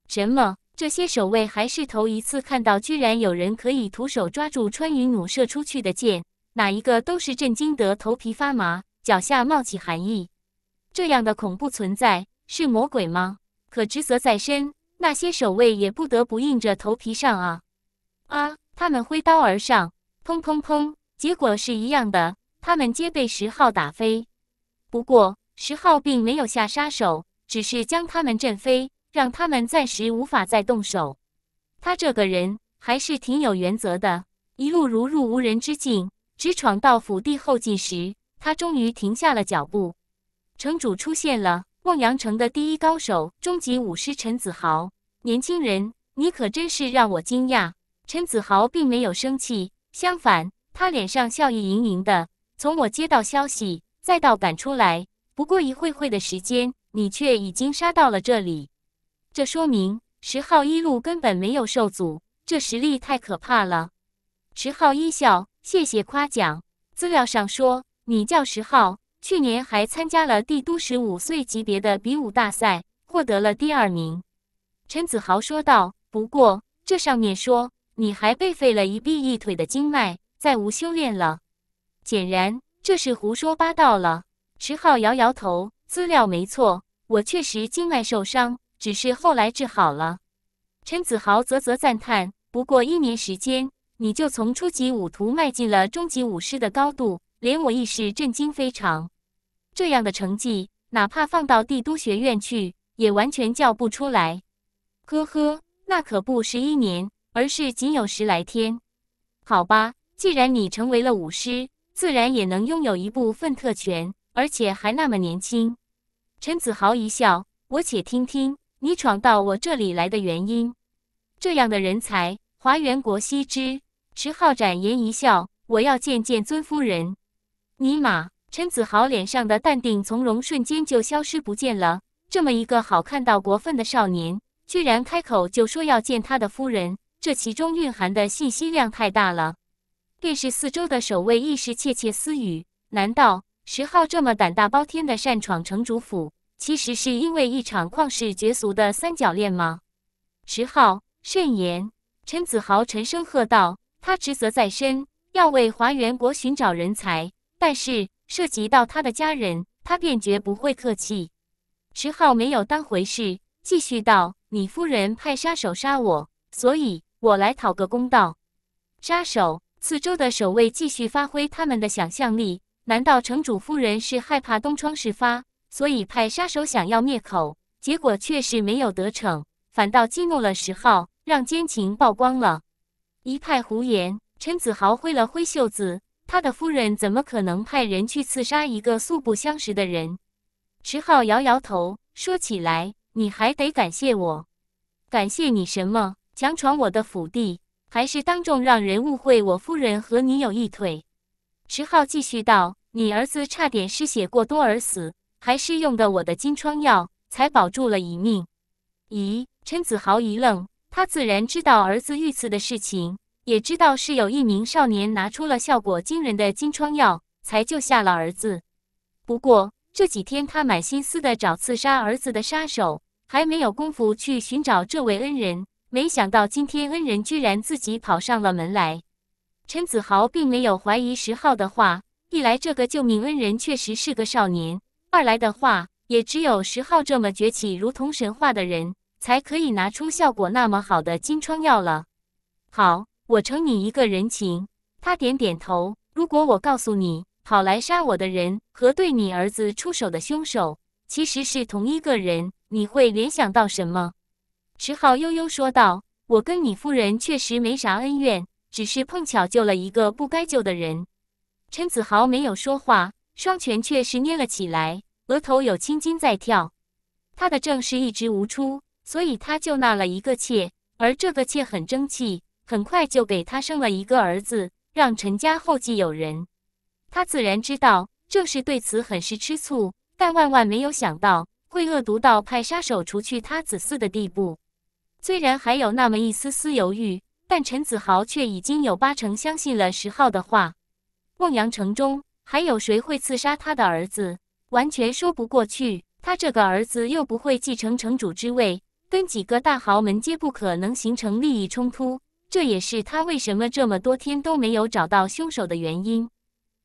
什么？这些守卫还是头一次看到，居然有人可以徒手抓住穿云弩射出去的箭，哪一个都是震惊得头皮发麻，脚下冒起寒意。这样的恐怖存在是魔鬼吗？可职责在身，那些守卫也不得不硬着头皮上啊啊！他们挥刀而上，砰砰砰，结果是一样的，他们皆被十号打飞。不过。石浩并没有下杀手，只是将他们震飞，让他们暂时无法再动手。他这个人还是挺有原则的。一路如入无人之境，直闯到府地后进时，他终于停下了脚步。城主出现了，望阳城的第一高手、终极武师陈子豪。年轻人，你可真是让我惊讶。陈子豪并没有生气，相反，他脸上笑意盈盈的。从我接到消息，再到赶出来。不过一会会的时间，你却已经杀到了这里，这说明石昊一路根本没有受阻，这实力太可怕了。石昊一笑，谢谢夸奖。资料上说你叫石昊，去年还参加了帝都十五岁级别的比武大赛，获得了第二名。陈子豪说道。不过这上面说你还被废了一臂一腿的经脉，再无修炼了，显然这是胡说八道了。石浩摇摇头，资料没错，我确实经脉受伤，只是后来治好了。陈子豪啧啧赞叹：“不过一年时间，你就从初级武徒迈进了中级武师的高度，连我亦是震惊非常。这样的成绩，哪怕放到帝都学院去，也完全叫不出来。”“呵呵，那可不，十一年，而是仅有十来天。好吧，既然你成为了武师，自然也能拥有一部分特权。”而且还那么年轻，陈子豪一笑，我且听听你闯到我这里来的原因。这样的人才，华元国惜之。池浩展颜一笑，我要见见尊夫人。尼玛！陈子豪脸上的淡定从容瞬间就消失不见了。这么一个好看到过分的少年，居然开口就说要见他的夫人，这其中蕴含的信息量太大了。便视四周的守卫一时窃窃私语：难道？石浩这么胆大包天的擅闯城主府，其实是因为一场旷世绝俗的三角恋吗？石浩，慎言！陈子豪沉声喝道：“他职责在身，要为华元国寻找人才，但是涉及到他的家人，他便绝不会客气。”石浩没有当回事，继续道：“你夫人派杀手杀我，所以我来讨个公道。”杀手，四周的守卫继续发挥他们的想象力。难道城主夫人是害怕东窗事发，所以派杀手想要灭口？结果却是没有得逞，反倒激怒了石浩，让奸情曝光了。一派胡言！陈子豪挥了挥袖子，他的夫人怎么可能派人去刺杀一个素不相识的人？石浩摇摇头，说起来，你还得感谢我。感谢你什么？强闯我的府地，还是当众让人误会我夫人和你有一腿？池浩继续道：“你儿子差点失血过多而死，还是用的我的金疮药才保住了一命。”咦？陈子豪一愣，他自然知道儿子遇刺的事情，也知道是有一名少年拿出了效果惊人的金疮药才救下了儿子。不过这几天他满心思的找刺杀儿子的杀手，还没有功夫去寻找这位恩人。没想到今天恩人居然自己跑上了门来。陈子豪并没有怀疑石浩的话，一来这个救命恩人确实是个少年，二来的话也只有石浩这么崛起如同神话的人才可以拿出效果那么好的金疮药了。好，我承你一个人情。他点点头。如果我告诉你，跑来杀我的人和对你儿子出手的凶手其实是同一个人，你会联想到什么？石浩悠悠说道：“我跟你夫人确实没啥恩怨。”只是碰巧救了一个不该救的人，陈子豪没有说话，双拳却是捏了起来，额头有青筋在跳。他的正室一直无出，所以他就纳了一个妾，而这个妾很争气，很快就给他生了一个儿子，让陈家后继有人。他自然知道，正室对此很是吃醋，但万万没有想到会恶毒到派杀手除去他子嗣的地步。虽然还有那么一丝丝犹豫。但陈子豪却已经有八成相信了石浩的话。孟阳城中还有谁会刺杀他的儿子？完全说不过去。他这个儿子又不会继承城主之位，跟几个大豪门皆不可能形成利益冲突。这也是他为什么这么多天都没有找到凶手的原因。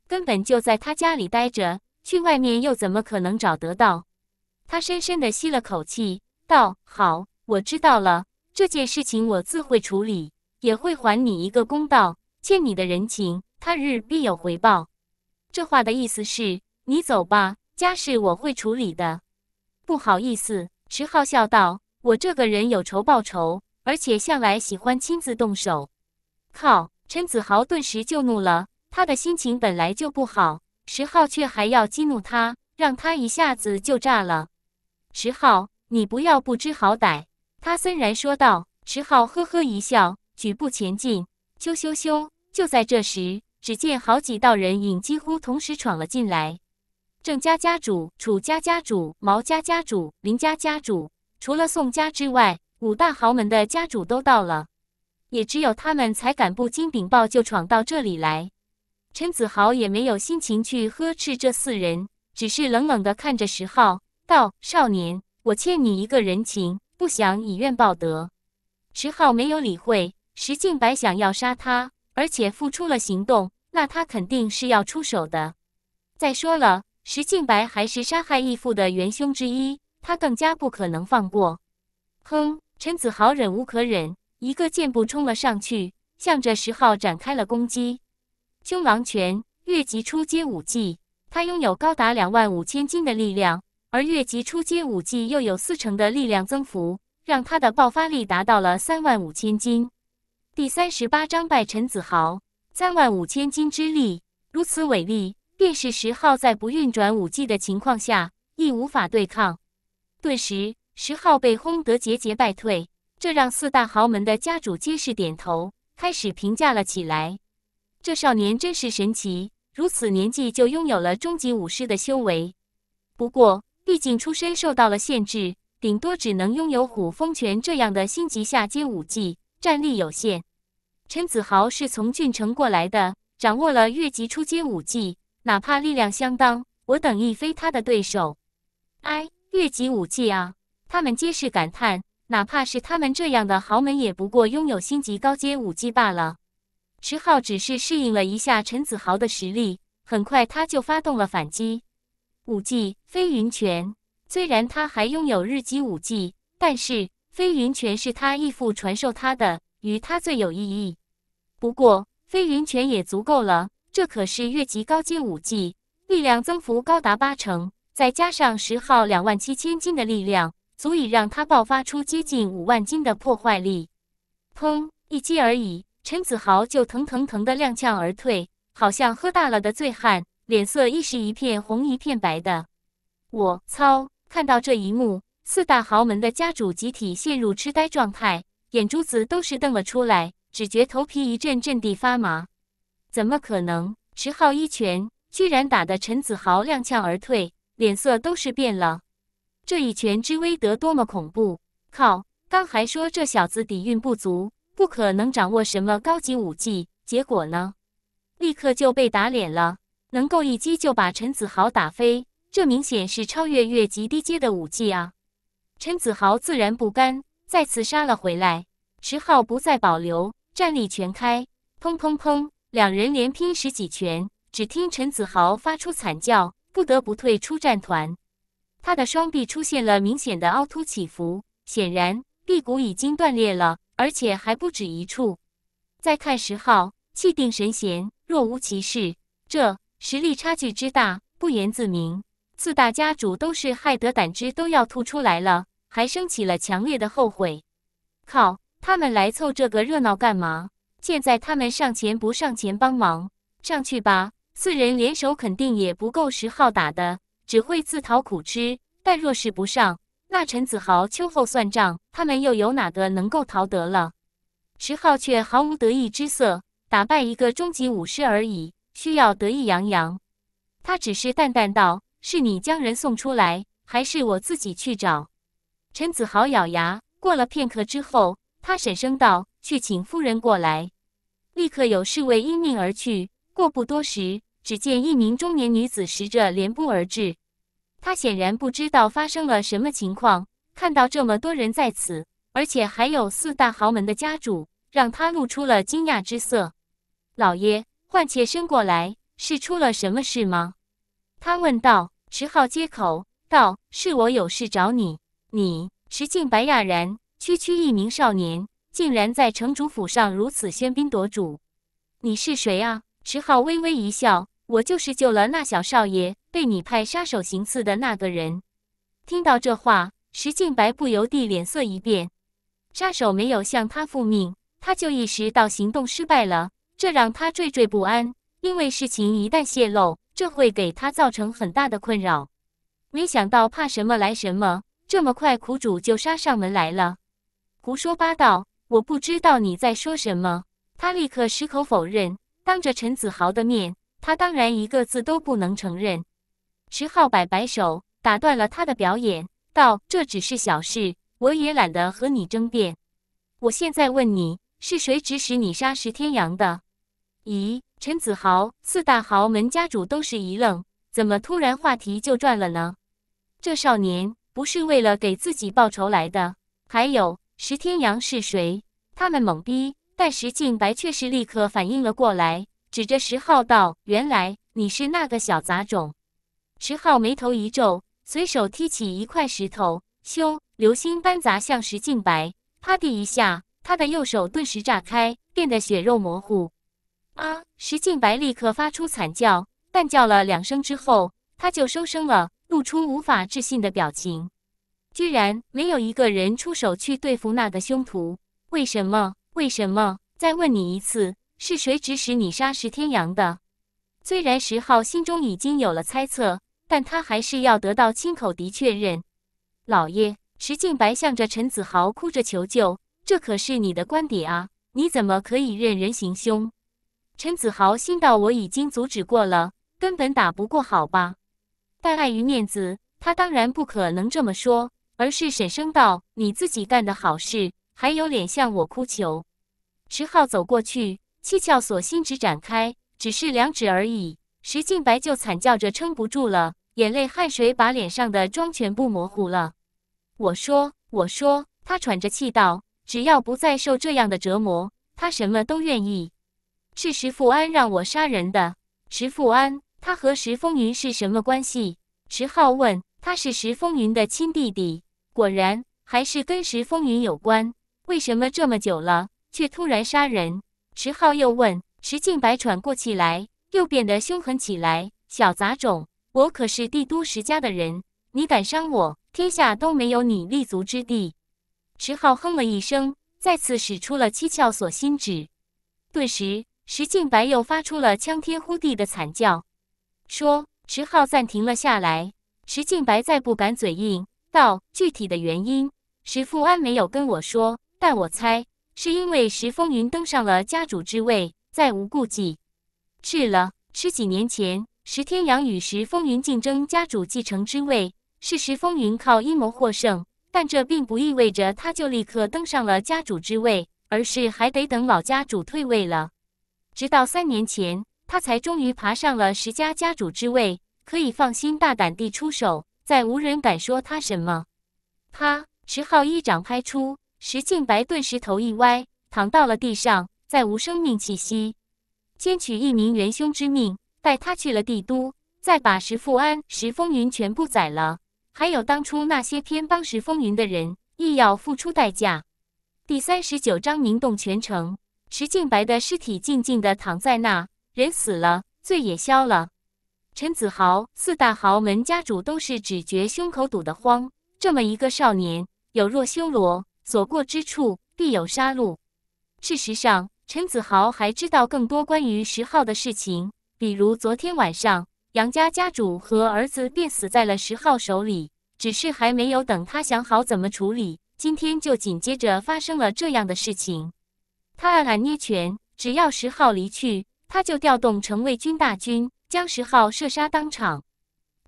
根本就在他家里待着，去外面又怎么可能找得到？他深深地吸了口气，道：“好，我知道了。这件事情我自会处理。”也会还你一个公道，欠你的人情，他日必有回报。这话的意思是，你走吧，家事我会处理的。不好意思，池浩笑道：“我这个人有仇报仇，而且向来喜欢亲自动手。”靠！陈子豪顿时就怒了，他的心情本来就不好，石浩却还要激怒他，让他一下子就炸了。石浩，你不要不知好歹！他森然说道。石浩呵呵一笑。举步前进，咻咻咻！就在这时，只见好几道人影几乎同时闯了进来。郑家家主、楚家家主、毛家家主、林家家主，除了宋家之外，五大豪门的家主都到了。也只有他们才敢不经禀报就闯到这里来。陈子豪也没有心情去呵斥这四人，只是冷冷的看着石浩道：“少年，我欠你一个人情，不想以怨报德。”石浩没有理会。石敬白想要杀他，而且付出了行动，那他肯定是要出手的。再说了，石敬白还是杀害义父的元凶之一，他更加不可能放过。哼！陈子豪忍无可忍，一个箭步冲了上去，向着石昊展开了攻击。凶狼拳，越级初阶武技。他拥有高达两万五千斤的力量，而越级初阶武技又有四成的力量增幅，让他的爆发力达到了三万五千斤。第三十八章拜陈子豪，三万五千金之力，如此伟力，便是石昊在不运转武技的情况下，亦无法对抗。顿时，石昊被轰得节节败退。这让四大豪门的家主皆是点头，开始评价了起来。这少年真是神奇，如此年纪就拥有了终极武师的修为。不过，毕竟出身受到了限制，顶多只能拥有虎风拳这样的星级下阶武技。战力有限，陈子豪是从郡城过来的，掌握了越级出阶武技，哪怕力量相当，我等亦非他的对手。哎，越级武技啊！他们皆是感叹，哪怕是他们这样的豪门，也不过拥有星级高阶武技罢了。池浩只是适应了一下陈子豪的实力，很快他就发动了反击。武技飞云拳，虽然他还拥有日级武技，但是。飞云拳是他义父传授他的，与他最有意义。不过飞云拳也足够了，这可是越级高阶武技，力量增幅高达八成，再加上十号两万七千斤的力量，足以让他爆发出接近五万斤的破坏力。砰！一击而已，陈子豪就疼疼疼的踉跄而退，好像喝大了的醉汉，脸色一时一片红一片白的。我操！看到这一幕。四大豪门的家主集体陷入痴呆状态，眼珠子都是瞪了出来，只觉头皮一阵阵地发麻。怎么可能？池浩一拳居然打得陈子豪踉跄而退，脸色都是变了。这一拳之威得多么恐怖！靠，刚还说这小子底蕴不足，不可能掌握什么高级武技，结果呢？立刻就被打脸了。能够一击就把陈子豪打飞，这明显是超越越级低阶的武技啊！陈子豪自然不甘，再次杀了回来。池浩不再保留，战力全开，砰砰砰，两人连拼十几拳。只听陈子豪发出惨叫，不得不退出战团。他的双臂出现了明显的凹凸起伏，显然臂骨已经断裂了，而且还不止一处。再看石浩，气定神闲，若无其事。这实力差距之大，不言自明。四大家主都是害得胆汁都要吐出来了。还升起了强烈的后悔。靠！他们来凑这个热闹干嘛？现在他们上前不上前帮忙，上去吧！四人联手肯定也不够石号打的，只会自讨苦吃。但若是不上，那陈子豪秋后算账，他们又有哪个能够逃得了？石号却毫无得意之色，打败一个终极武士而已，需要得意洋洋？他只是淡淡道：“是你将人送出来，还是我自己去找？”陈子豪咬牙，过了片刻之后，他沈声道：“去请夫人过来。”立刻有侍卫应命而去。过不多时，只见一名中年女子拾着帘布而至。她显然不知道发生了什么情况，看到这么多人在此，而且还有四大豪门的家主，让她露出了惊讶之色。“老爷，唤妾身过来，是出了什么事吗？”他问道。池浩接口道：“是我有事找你。”你石静白哑然，区区一名少年，竟然在城主府上如此喧宾夺主，你是谁啊？石浩微微一笑，我就是救了那小少爷，被你派杀手行刺的那个人。听到这话，石敬白不由地脸色一变。杀手没有向他复命，他就意识到行动失败了，这让他惴惴不安，因为事情一旦泄露，这会给他造成很大的困扰。没想到，怕什么来什么。这么快，苦主就杀上门来了？胡说八道！我不知道你在说什么。他立刻矢口否认，当着陈子豪的面，他当然一个字都不能承认。池浩摆摆手，打断了他的表演，道：“这只是小事，我也懒得和你争辩。我现在问你，是谁指使你杀石天阳的？”咦？陈子豪、四大豪门家主都是一愣，怎么突然话题就转了呢？这少年。不是为了给自己报仇来的。还有石天阳是谁？他们懵逼，但石敬白却是立刻反应了过来，指着石浩道：“原来你是那个小杂种！”石浩眉头一皱，随手踢起一块石头，咻，流星般砸向石敬白。啪地一下，他的右手顿时炸开，变得血肉模糊。啊！石敬白立刻发出惨叫，但叫了两声之后，他就收声了。露出无法置信的表情，居然没有一个人出手去对付那个凶徒，为什么？为什么？再问你一次，是谁指使你杀石天阳的？虽然石浩心中已经有了猜测，但他还是要得到亲口的确认。老爷，石敬白向着陈子豪哭着求救，这可是你的官邸啊，你怎么可以任人行凶？陈子豪心道：我已经阻止过了，根本打不过，好吧。但碍于面子，他当然不可能这么说，而是沈声道：“你自己干的好事，还有脸向我哭求？”池浩走过去，七窍锁心指展开，只是两指而已，石敬白就惨叫着撑不住了，眼泪汗水把脸上的妆全部模糊了。我说：“我说。”他喘着气道：“只要不再受这样的折磨，他什么都愿意。”是石富安让我杀人的，石富安。他和石风云是什么关系？石浩问他，是石风云的亲弟弟。果然还是跟石风云有关。为什么这么久了，却突然杀人？石浩又问。石静白喘过气来，又变得凶狠起来：“小杂种，我可是帝都石家的人，你敢伤我，天下都没有你立足之地。”石浩哼了一声，再次使出了七窍锁心指。顿时，石静白又发出了枪天呼地的惨叫。说，池浩暂停了下来。石敬白再不敢嘴硬，道：“具体的原因，石富安没有跟我说，但我猜，是因为石风云登上了家主之位，再无顾忌。是了，十几年前，石天阳与石风云竞争家主继承之位，是石风云靠阴谋获胜，但这并不意味着他就立刻登上了家主之位，而是还得等老家主退位了，直到三年前。”他才终于爬上了石家家主之位，可以放心大胆地出手，再无人敢说他什么。啪！石浩一掌拍出，石敬白顿时头一歪，躺到了地上，再无生命气息。先取一名元凶之命，带他去了帝都，再把石富安、石风云全部宰了，还有当初那些偏帮石风云的人，亦要付出代价。第三十九章名动全城，石静白的尸体静静地躺在那。人死了，罪也消了。陈子豪四大豪门家主都是只觉胸口堵得慌。这么一个少年，有若修罗，所过之处必有杀戮。事实上，陈子豪还知道更多关于十号的事情，比如昨天晚上，杨家家主和儿子便死在了十号手里。只是还没有等他想好怎么处理，今天就紧接着发生了这样的事情。他暗暗捏拳，只要十号离去。他就调动城卫军大军，将石浩射杀当场。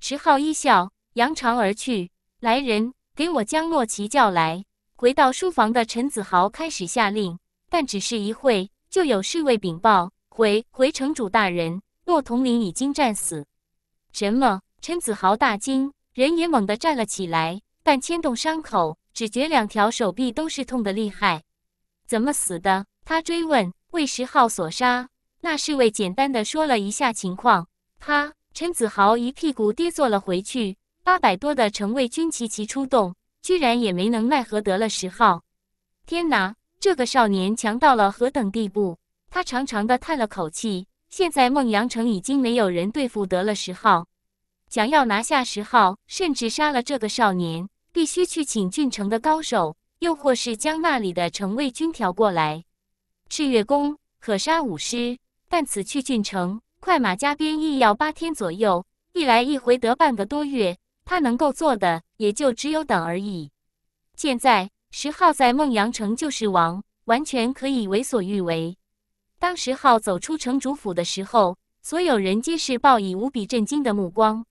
石浩一笑，扬长而去。来人，给我将洛奇叫来。回到书房的陈子豪开始下令，但只是一会，就有侍卫禀报：“回回城主大人，洛统领已经战死。”什么？陈子豪大惊，人也猛地站了起来，但牵动伤口，只觉两条手臂都是痛得厉害。怎么死的？他追问。为石浩所杀。那侍卫简单的说了一下情况，啪！陈子豪一屁股跌坐了回去。八百多的城卫军齐齐出动，居然也没能奈何得了十号。天哪！这个少年强到了何等地步？他长长的叹了口气。现在孟阳城已经没有人对付得了十号，想要拿下十号，甚至杀了这个少年，必须去请郡城的高手，又或是将那里的城卫军调过来。赤月宫可杀武师。但此去郡城，快马加鞭亦要八天左右，一来一回得半个多月。他能够做的也就只有等而已。现在，石浩在孟阳城就是王，完全可以为所欲为。当石浩走出城主府的时候，所有人皆是报以无比震惊的目光。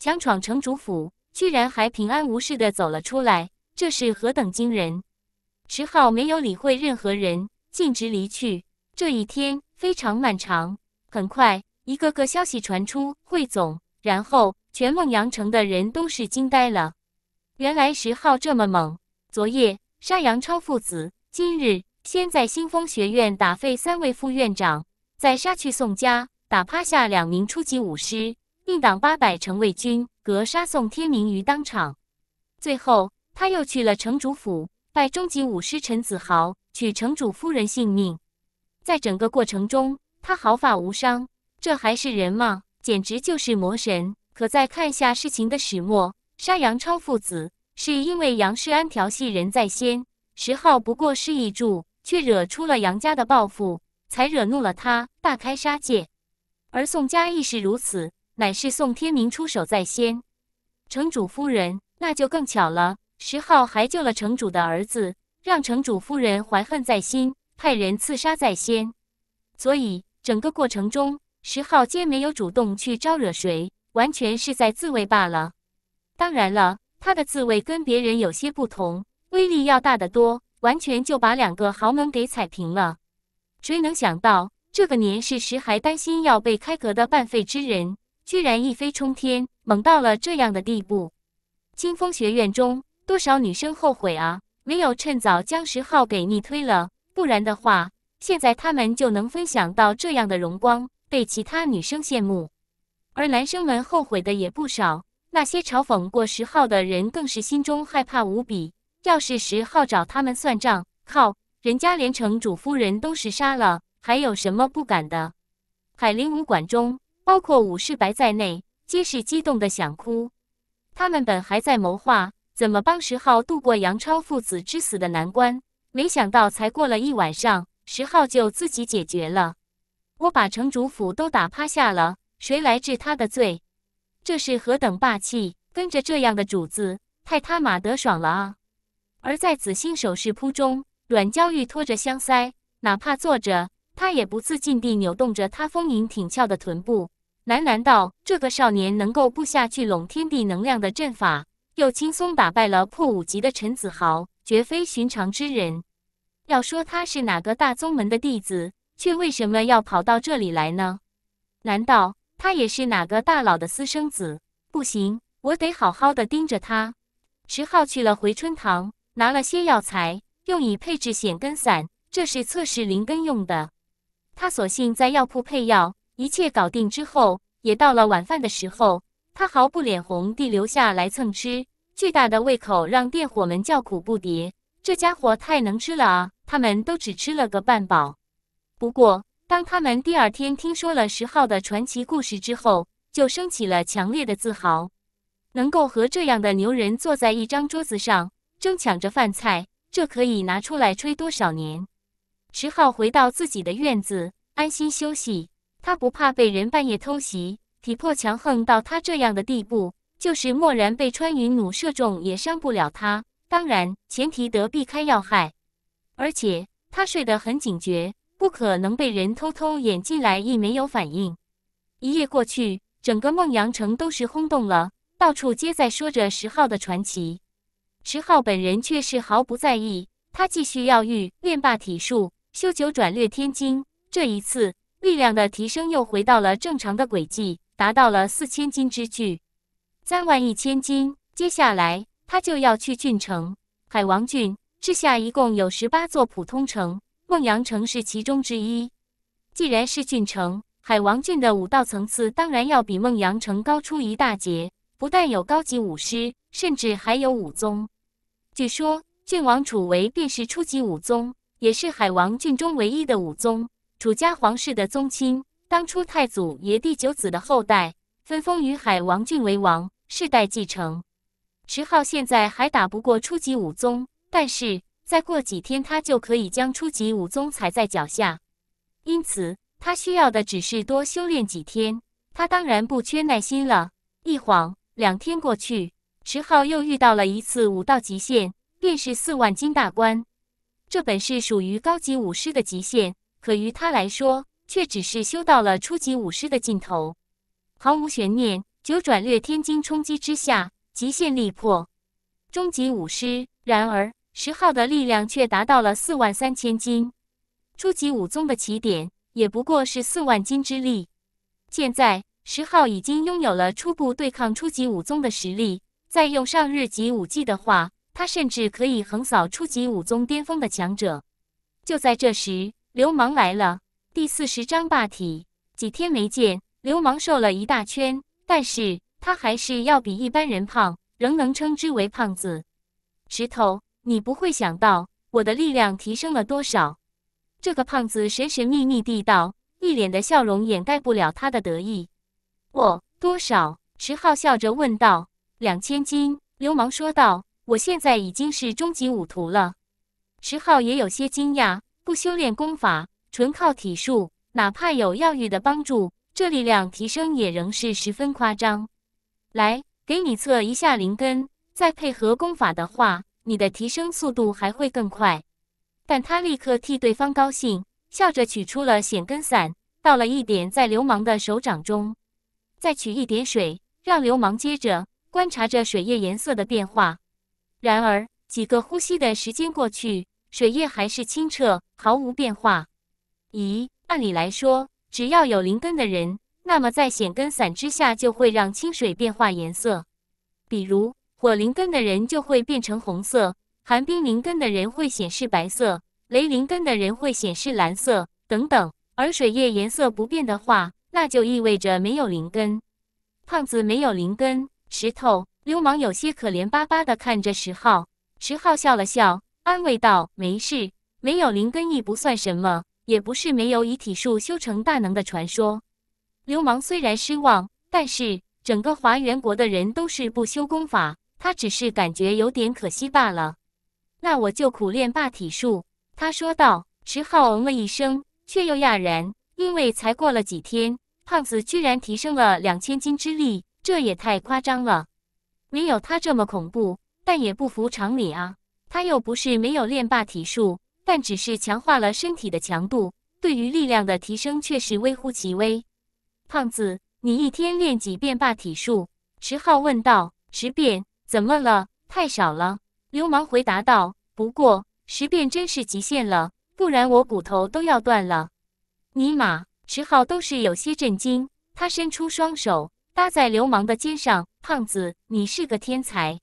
强闯城主府，居然还平安无事的走了出来，这是何等惊人！石浩没有理会任何人，径直离去。这一天。非常漫长，很快，一个个消息传出汇总，然后全梦阳城的人都是惊呆了。原来石浩这么猛，昨夜杀杨超父子，今日先在新风学院打废三位副院长，再杀去宋家，打趴下两名初级武师，硬挡八百城卫军，格杀宋天明于当场。最后他又去了城主府，拜中级武师陈子豪，取城主夫人性命。在整个过程中，他毫发无伤，这还是人吗？简直就是魔神！可再看下事情的始末，杀杨超父子是因为杨世安调戏人在先，石浩不过是一助，却惹出了杨家的报复，才惹怒了他，大开杀戒。而宋家亦是如此，乃是宋天明出手在先，城主夫人那就更巧了，石浩还救了城主的儿子，让城主夫人怀恨在心。派人刺杀在先，所以整个过程中，石浩皆没有主动去招惹谁，完全是在自卫罢了。当然了，他的自卫跟别人有些不同，威力要大得多，完全就把两个豪门给踩平了。谁能想到，这个年事时还担心要被开革的半废之人，居然一飞冲天，猛到了这样的地步。清风学院中，多少女生后悔啊，没有趁早将石浩给逆推了。不然的话，现在他们就能分享到这样的荣光，被其他女生羡慕。而男生们后悔的也不少，那些嘲讽过十号的人更是心中害怕无比。要是十号找他们算账，靠，人家连城主夫人都是杀了，还有什么不敢的？海林武馆中，包括武士白在内，皆是激动的想哭。他们本还在谋划怎么帮十号度过杨超父子之死的难关。没想到，才过了一晚上，石昊就自己解决了。我把城主府都打趴下了，谁来治他的罪？这是何等霸气！跟着这样的主子，太他妈得爽了啊！而在紫星首饰铺中，阮娇玉托着香腮，哪怕坐着，她也不自禁地扭动着她丰盈挺翘的臀部，喃喃道：“这个少年能够布下聚拢天地能量的阵法，又轻松打败了破五级的陈子豪。”绝非寻常之人。要说他是哪个大宗门的弟子，却为什么要跑到这里来呢？难道他也是哪个大佬的私生子？不行，我得好好的盯着他。池浩去了回春堂，拿了些药材，用以配置显根散，这是测试灵根用的。他索性在药铺配药，一切搞定之后，也到了晚饭的时候，他毫不脸红地留下来蹭吃。巨大的胃口让电火们叫苦不迭，这家伙太能吃了啊！他们都只吃了个半饱。不过，当他们第二天听说了十号的传奇故事之后，就升起了强烈的自豪。能够和这样的牛人坐在一张桌子上争抢着饭菜，这可以拿出来吹多少年？十号回到自己的院子，安心休息。他不怕被人半夜偷袭，体魄强横到他这样的地步。就是蓦然被穿云弩射中，也伤不了他。当然，前提得避开要害。而且他睡得很警觉，不可能被人偷偷演进来亦没有反应。一夜过去，整个梦阳城都是轰动了，到处皆在说着石昊的传奇。石浩本人却是毫不在意，他继续药浴、练霸体术、修九转略天经。这一次力量的提升又回到了正常的轨迹，达到了四千斤之巨。三万一千金，接下来他就要去郡城海王郡。之下，一共有十八座普通城，孟阳城是其中之一。既然是郡城，海王郡的武道层次当然要比孟阳城高出一大截。不但有高级武师，甚至还有武宗。据说，郡王楚为便是初级武宗，也是海王郡中唯一的武宗。楚家皇室的宗亲，当初太祖爷第九子的后代。分封于海王郡为王，世代继承。池浩现在还打不过初级武宗，但是再过几天，他就可以将初级武宗踩在脚下。因此，他需要的只是多修炼几天。他当然不缺耐心了。一晃两天过去，池浩又遇到了一次武道极限，便是四万金大关。这本是属于高级武师的极限，可于他来说，却只是修到了初级武师的尽头。毫无悬念，九转掠天惊冲击之下，极限力破，终极武师。然而，石浩的力量却达到了四万三千斤，初级武宗的起点也不过是四万斤之力。现在，石浩已经拥有了初步对抗初级武宗的实力。再用上日级武技的话，他甚至可以横扫初级武宗巅峰的强者。就在这时，流氓来了。第四十章霸体。几天没见。流氓瘦了一大圈，但是他还是要比一般人胖，仍能称之为胖子。石头，你不会想到我的力量提升了多少？这个胖子神神秘秘地道，一脸的笑容掩盖不了他的得意。我多少？石浩笑着问道。两千斤，流氓说道。我现在已经是终极武徒了。石浩也有些惊讶，不修炼功法，纯靠体术，哪怕有药浴的帮助。这力量提升也仍是十分夸张，来，给你测一下灵根。再配合功法的话，你的提升速度还会更快。但他立刻替对方高兴，笑着取出了显根散，倒了一点在流氓的手掌中，再取一点水，让流氓接着观察着水液颜色的变化。然而几个呼吸的时间过去，水液还是清澈，毫无变化。咦，按理来说。只要有灵根的人，那么在显根伞之下就会让清水变化颜色。比如火灵根的人就会变成红色，寒冰灵根的人会显示白色，雷灵根的人会显示蓝色，等等。而水液颜色不变的话，那就意味着没有灵根。胖子没有灵根，石头流氓有些可怜巴巴地看着石昊，石昊笑了笑，安慰道：“没事，没有灵根亦不算什么。”也不是没有以体术修成大能的传说。流氓虽然失望，但是整个华元国的人都是不修功法，他只是感觉有点可惜罢了。那我就苦练霸体术，他说道。池浩嗯了一声，却又讶然，因为才过了几天，胖子居然提升了两千斤之力，这也太夸张了。没有他这么恐怖，但也不符常理啊。他又不是没有练霸体术。但只是强化了身体的强度，对于力量的提升却是微乎其微。胖子，你一天练几遍霸体术？池浩问道。十遍？怎么了？太少了。流氓回答道。不过十遍真是极限了，不然我骨头都要断了。尼玛！池浩都是有些震惊，他伸出双手搭在流氓的肩上。胖子，你是个天才。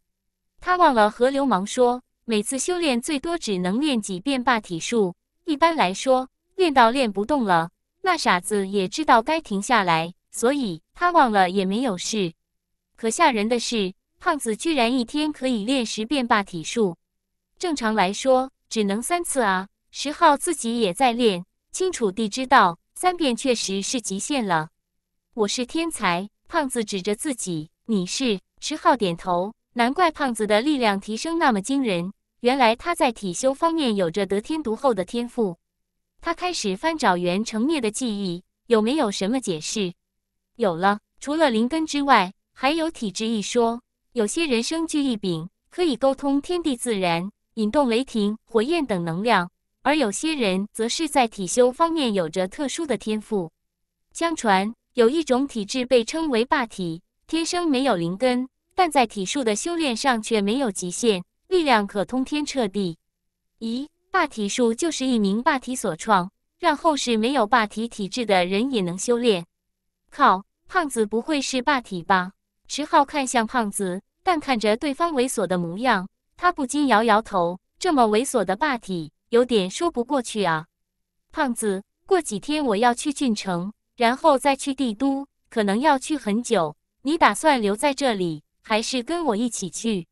他忘了和流氓说。每次修炼最多只能练几遍霸体术。一般来说，练到练不动了，那傻子也知道该停下来。所以他忘了也没有事。可吓人的是，胖子居然一天可以练十遍霸体术。正常来说，只能三次啊！十号自己也在练，清楚地知道三遍确实是极限了。我是天才，胖子指着自己。你是十号点头。难怪胖子的力量提升那么惊人。原来他在体修方面有着得天独厚的天赋。他开始翻找袁成灭的记忆，有没有什么解释？有了，除了灵根之外，还有体质一说。有些人生具异禀，可以沟通天地自然，引动雷霆、火焰等能量；而有些人则是在体修方面有着特殊的天赋。相传有一种体质被称为霸体，天生没有灵根，但在体术的修炼上却没有极限。力量可通天彻地。咦，霸体术就是一名霸体所创，让后世没有霸体体质的人也能修炼。靠，胖子不会是霸体吧？池浩看向胖子，但看着对方猥琐的模样，他不禁摇摇头。这么猥琐的霸体，有点说不过去啊。胖子，过几天我要去郡城，然后再去帝都，可能要去很久。你打算留在这里，还是跟我一起去？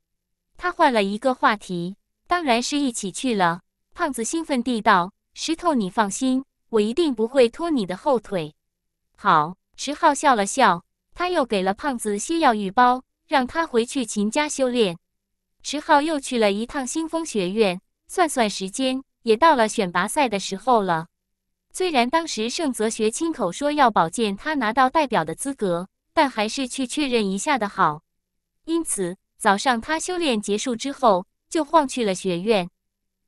他换了一个话题，当然是一起去了。胖子兴奋地道：“石头，你放心，我一定不会拖你的后腿。”好，石浩笑了笑，他又给了胖子些药浴包，让他回去勤加修炼。石浩又去了一趟新风学院，算算时间，也到了选拔赛的时候了。虽然当时盛泽学亲口说要保荐他拿到代表的资格，但还是去确认一下的好。因此。早上他修炼结束之后，就晃去了学院。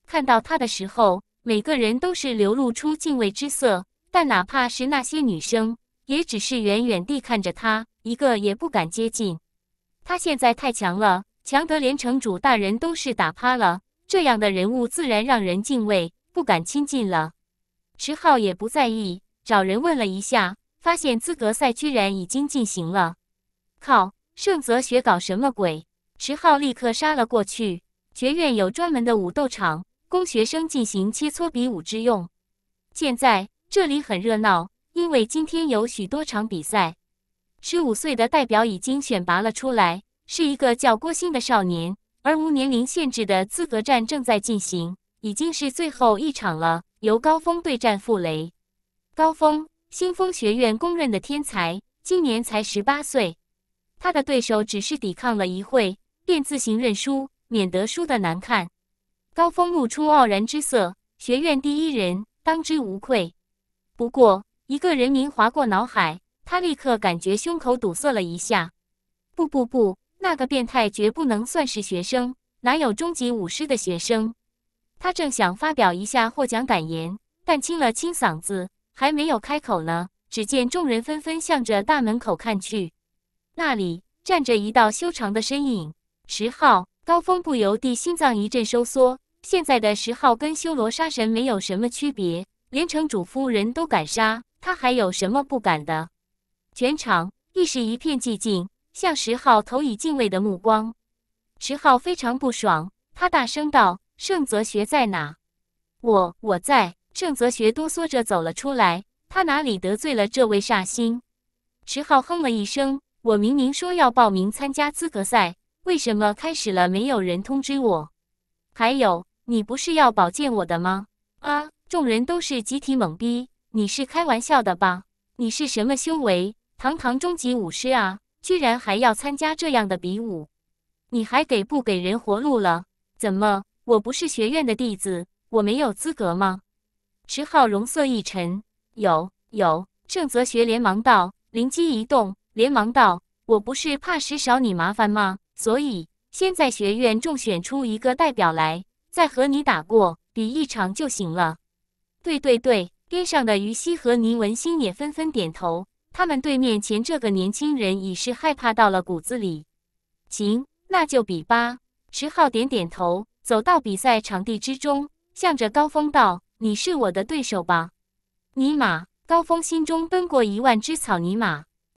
看到他的时候，每个人都是流露出敬畏之色。但哪怕是那些女生，也只是远远地看着他，一个也不敢接近。他现在太强了，强得连城主大人都是打趴了。这样的人物自然让人敬畏，不敢亲近了。迟浩也不在意，找人问了一下，发现资格赛居然已经进行了。靠！盛泽学搞什么鬼？石浩立刻杀了过去。学院有专门的武斗场，供学生进行切磋比武之用。现在这里很热闹，因为今天有许多场比赛。十五岁的代表已经选拔了出来，是一个叫郭鑫的少年。而无年龄限制的资格战正在进行，已经是最后一场了。由高峰对战傅雷。高峰，新风学院公认的天才，今年才十八岁。他的对手只是抵抗了一会。便自行认输，免得输的难看。高峰露出傲然之色，学院第一人当之无愧。不过，一个人名划过脑海，他立刻感觉胸口堵塞了一下。不不不，那个变态绝不能算是学生，哪有终极武师的学生？他正想发表一下获奖感言，但清了清嗓子，还没有开口呢，只见众人纷纷向着大门口看去，那里站着一道修长的身影。十号高峰不由地心脏一阵收缩。现在的十号跟修罗杀神没有什么区别，连城主夫人都敢杀，他还有什么不敢的？全场一时一片寂静，向十号投以敬畏的目光。十号非常不爽，他大声道：“盛泽学在哪？”“我……我在。”盛泽学哆嗦着走了出来。他哪里得罪了这位煞星？十号哼了一声：“我明明说要报名参加资格赛。”为什么开始了没有人通知我？还有，你不是要保荐我的吗？啊！众人都是集体懵逼。你是开玩笑的吧？你是什么修为？堂堂终极武师啊，居然还要参加这样的比武？你还给不给人活路了？怎么？我不是学院的弟子，我没有资格吗？池浩容色一沉。有有，郑泽学连忙道，灵机一动，连忙道：“我不是怕时少你麻烦吗？”所以，先在学院中选出一个代表来，再和你打过比一场就行了。对对对，边上的于西和倪文星也纷纷点头，他们对面前这个年轻人已是害怕到了骨子里。行，那就比吧。池浩点点头，走到比赛场地之中，向着高峰道：“你是我的对手吧？”尼玛！高峰心中奔过一万只草尼玛。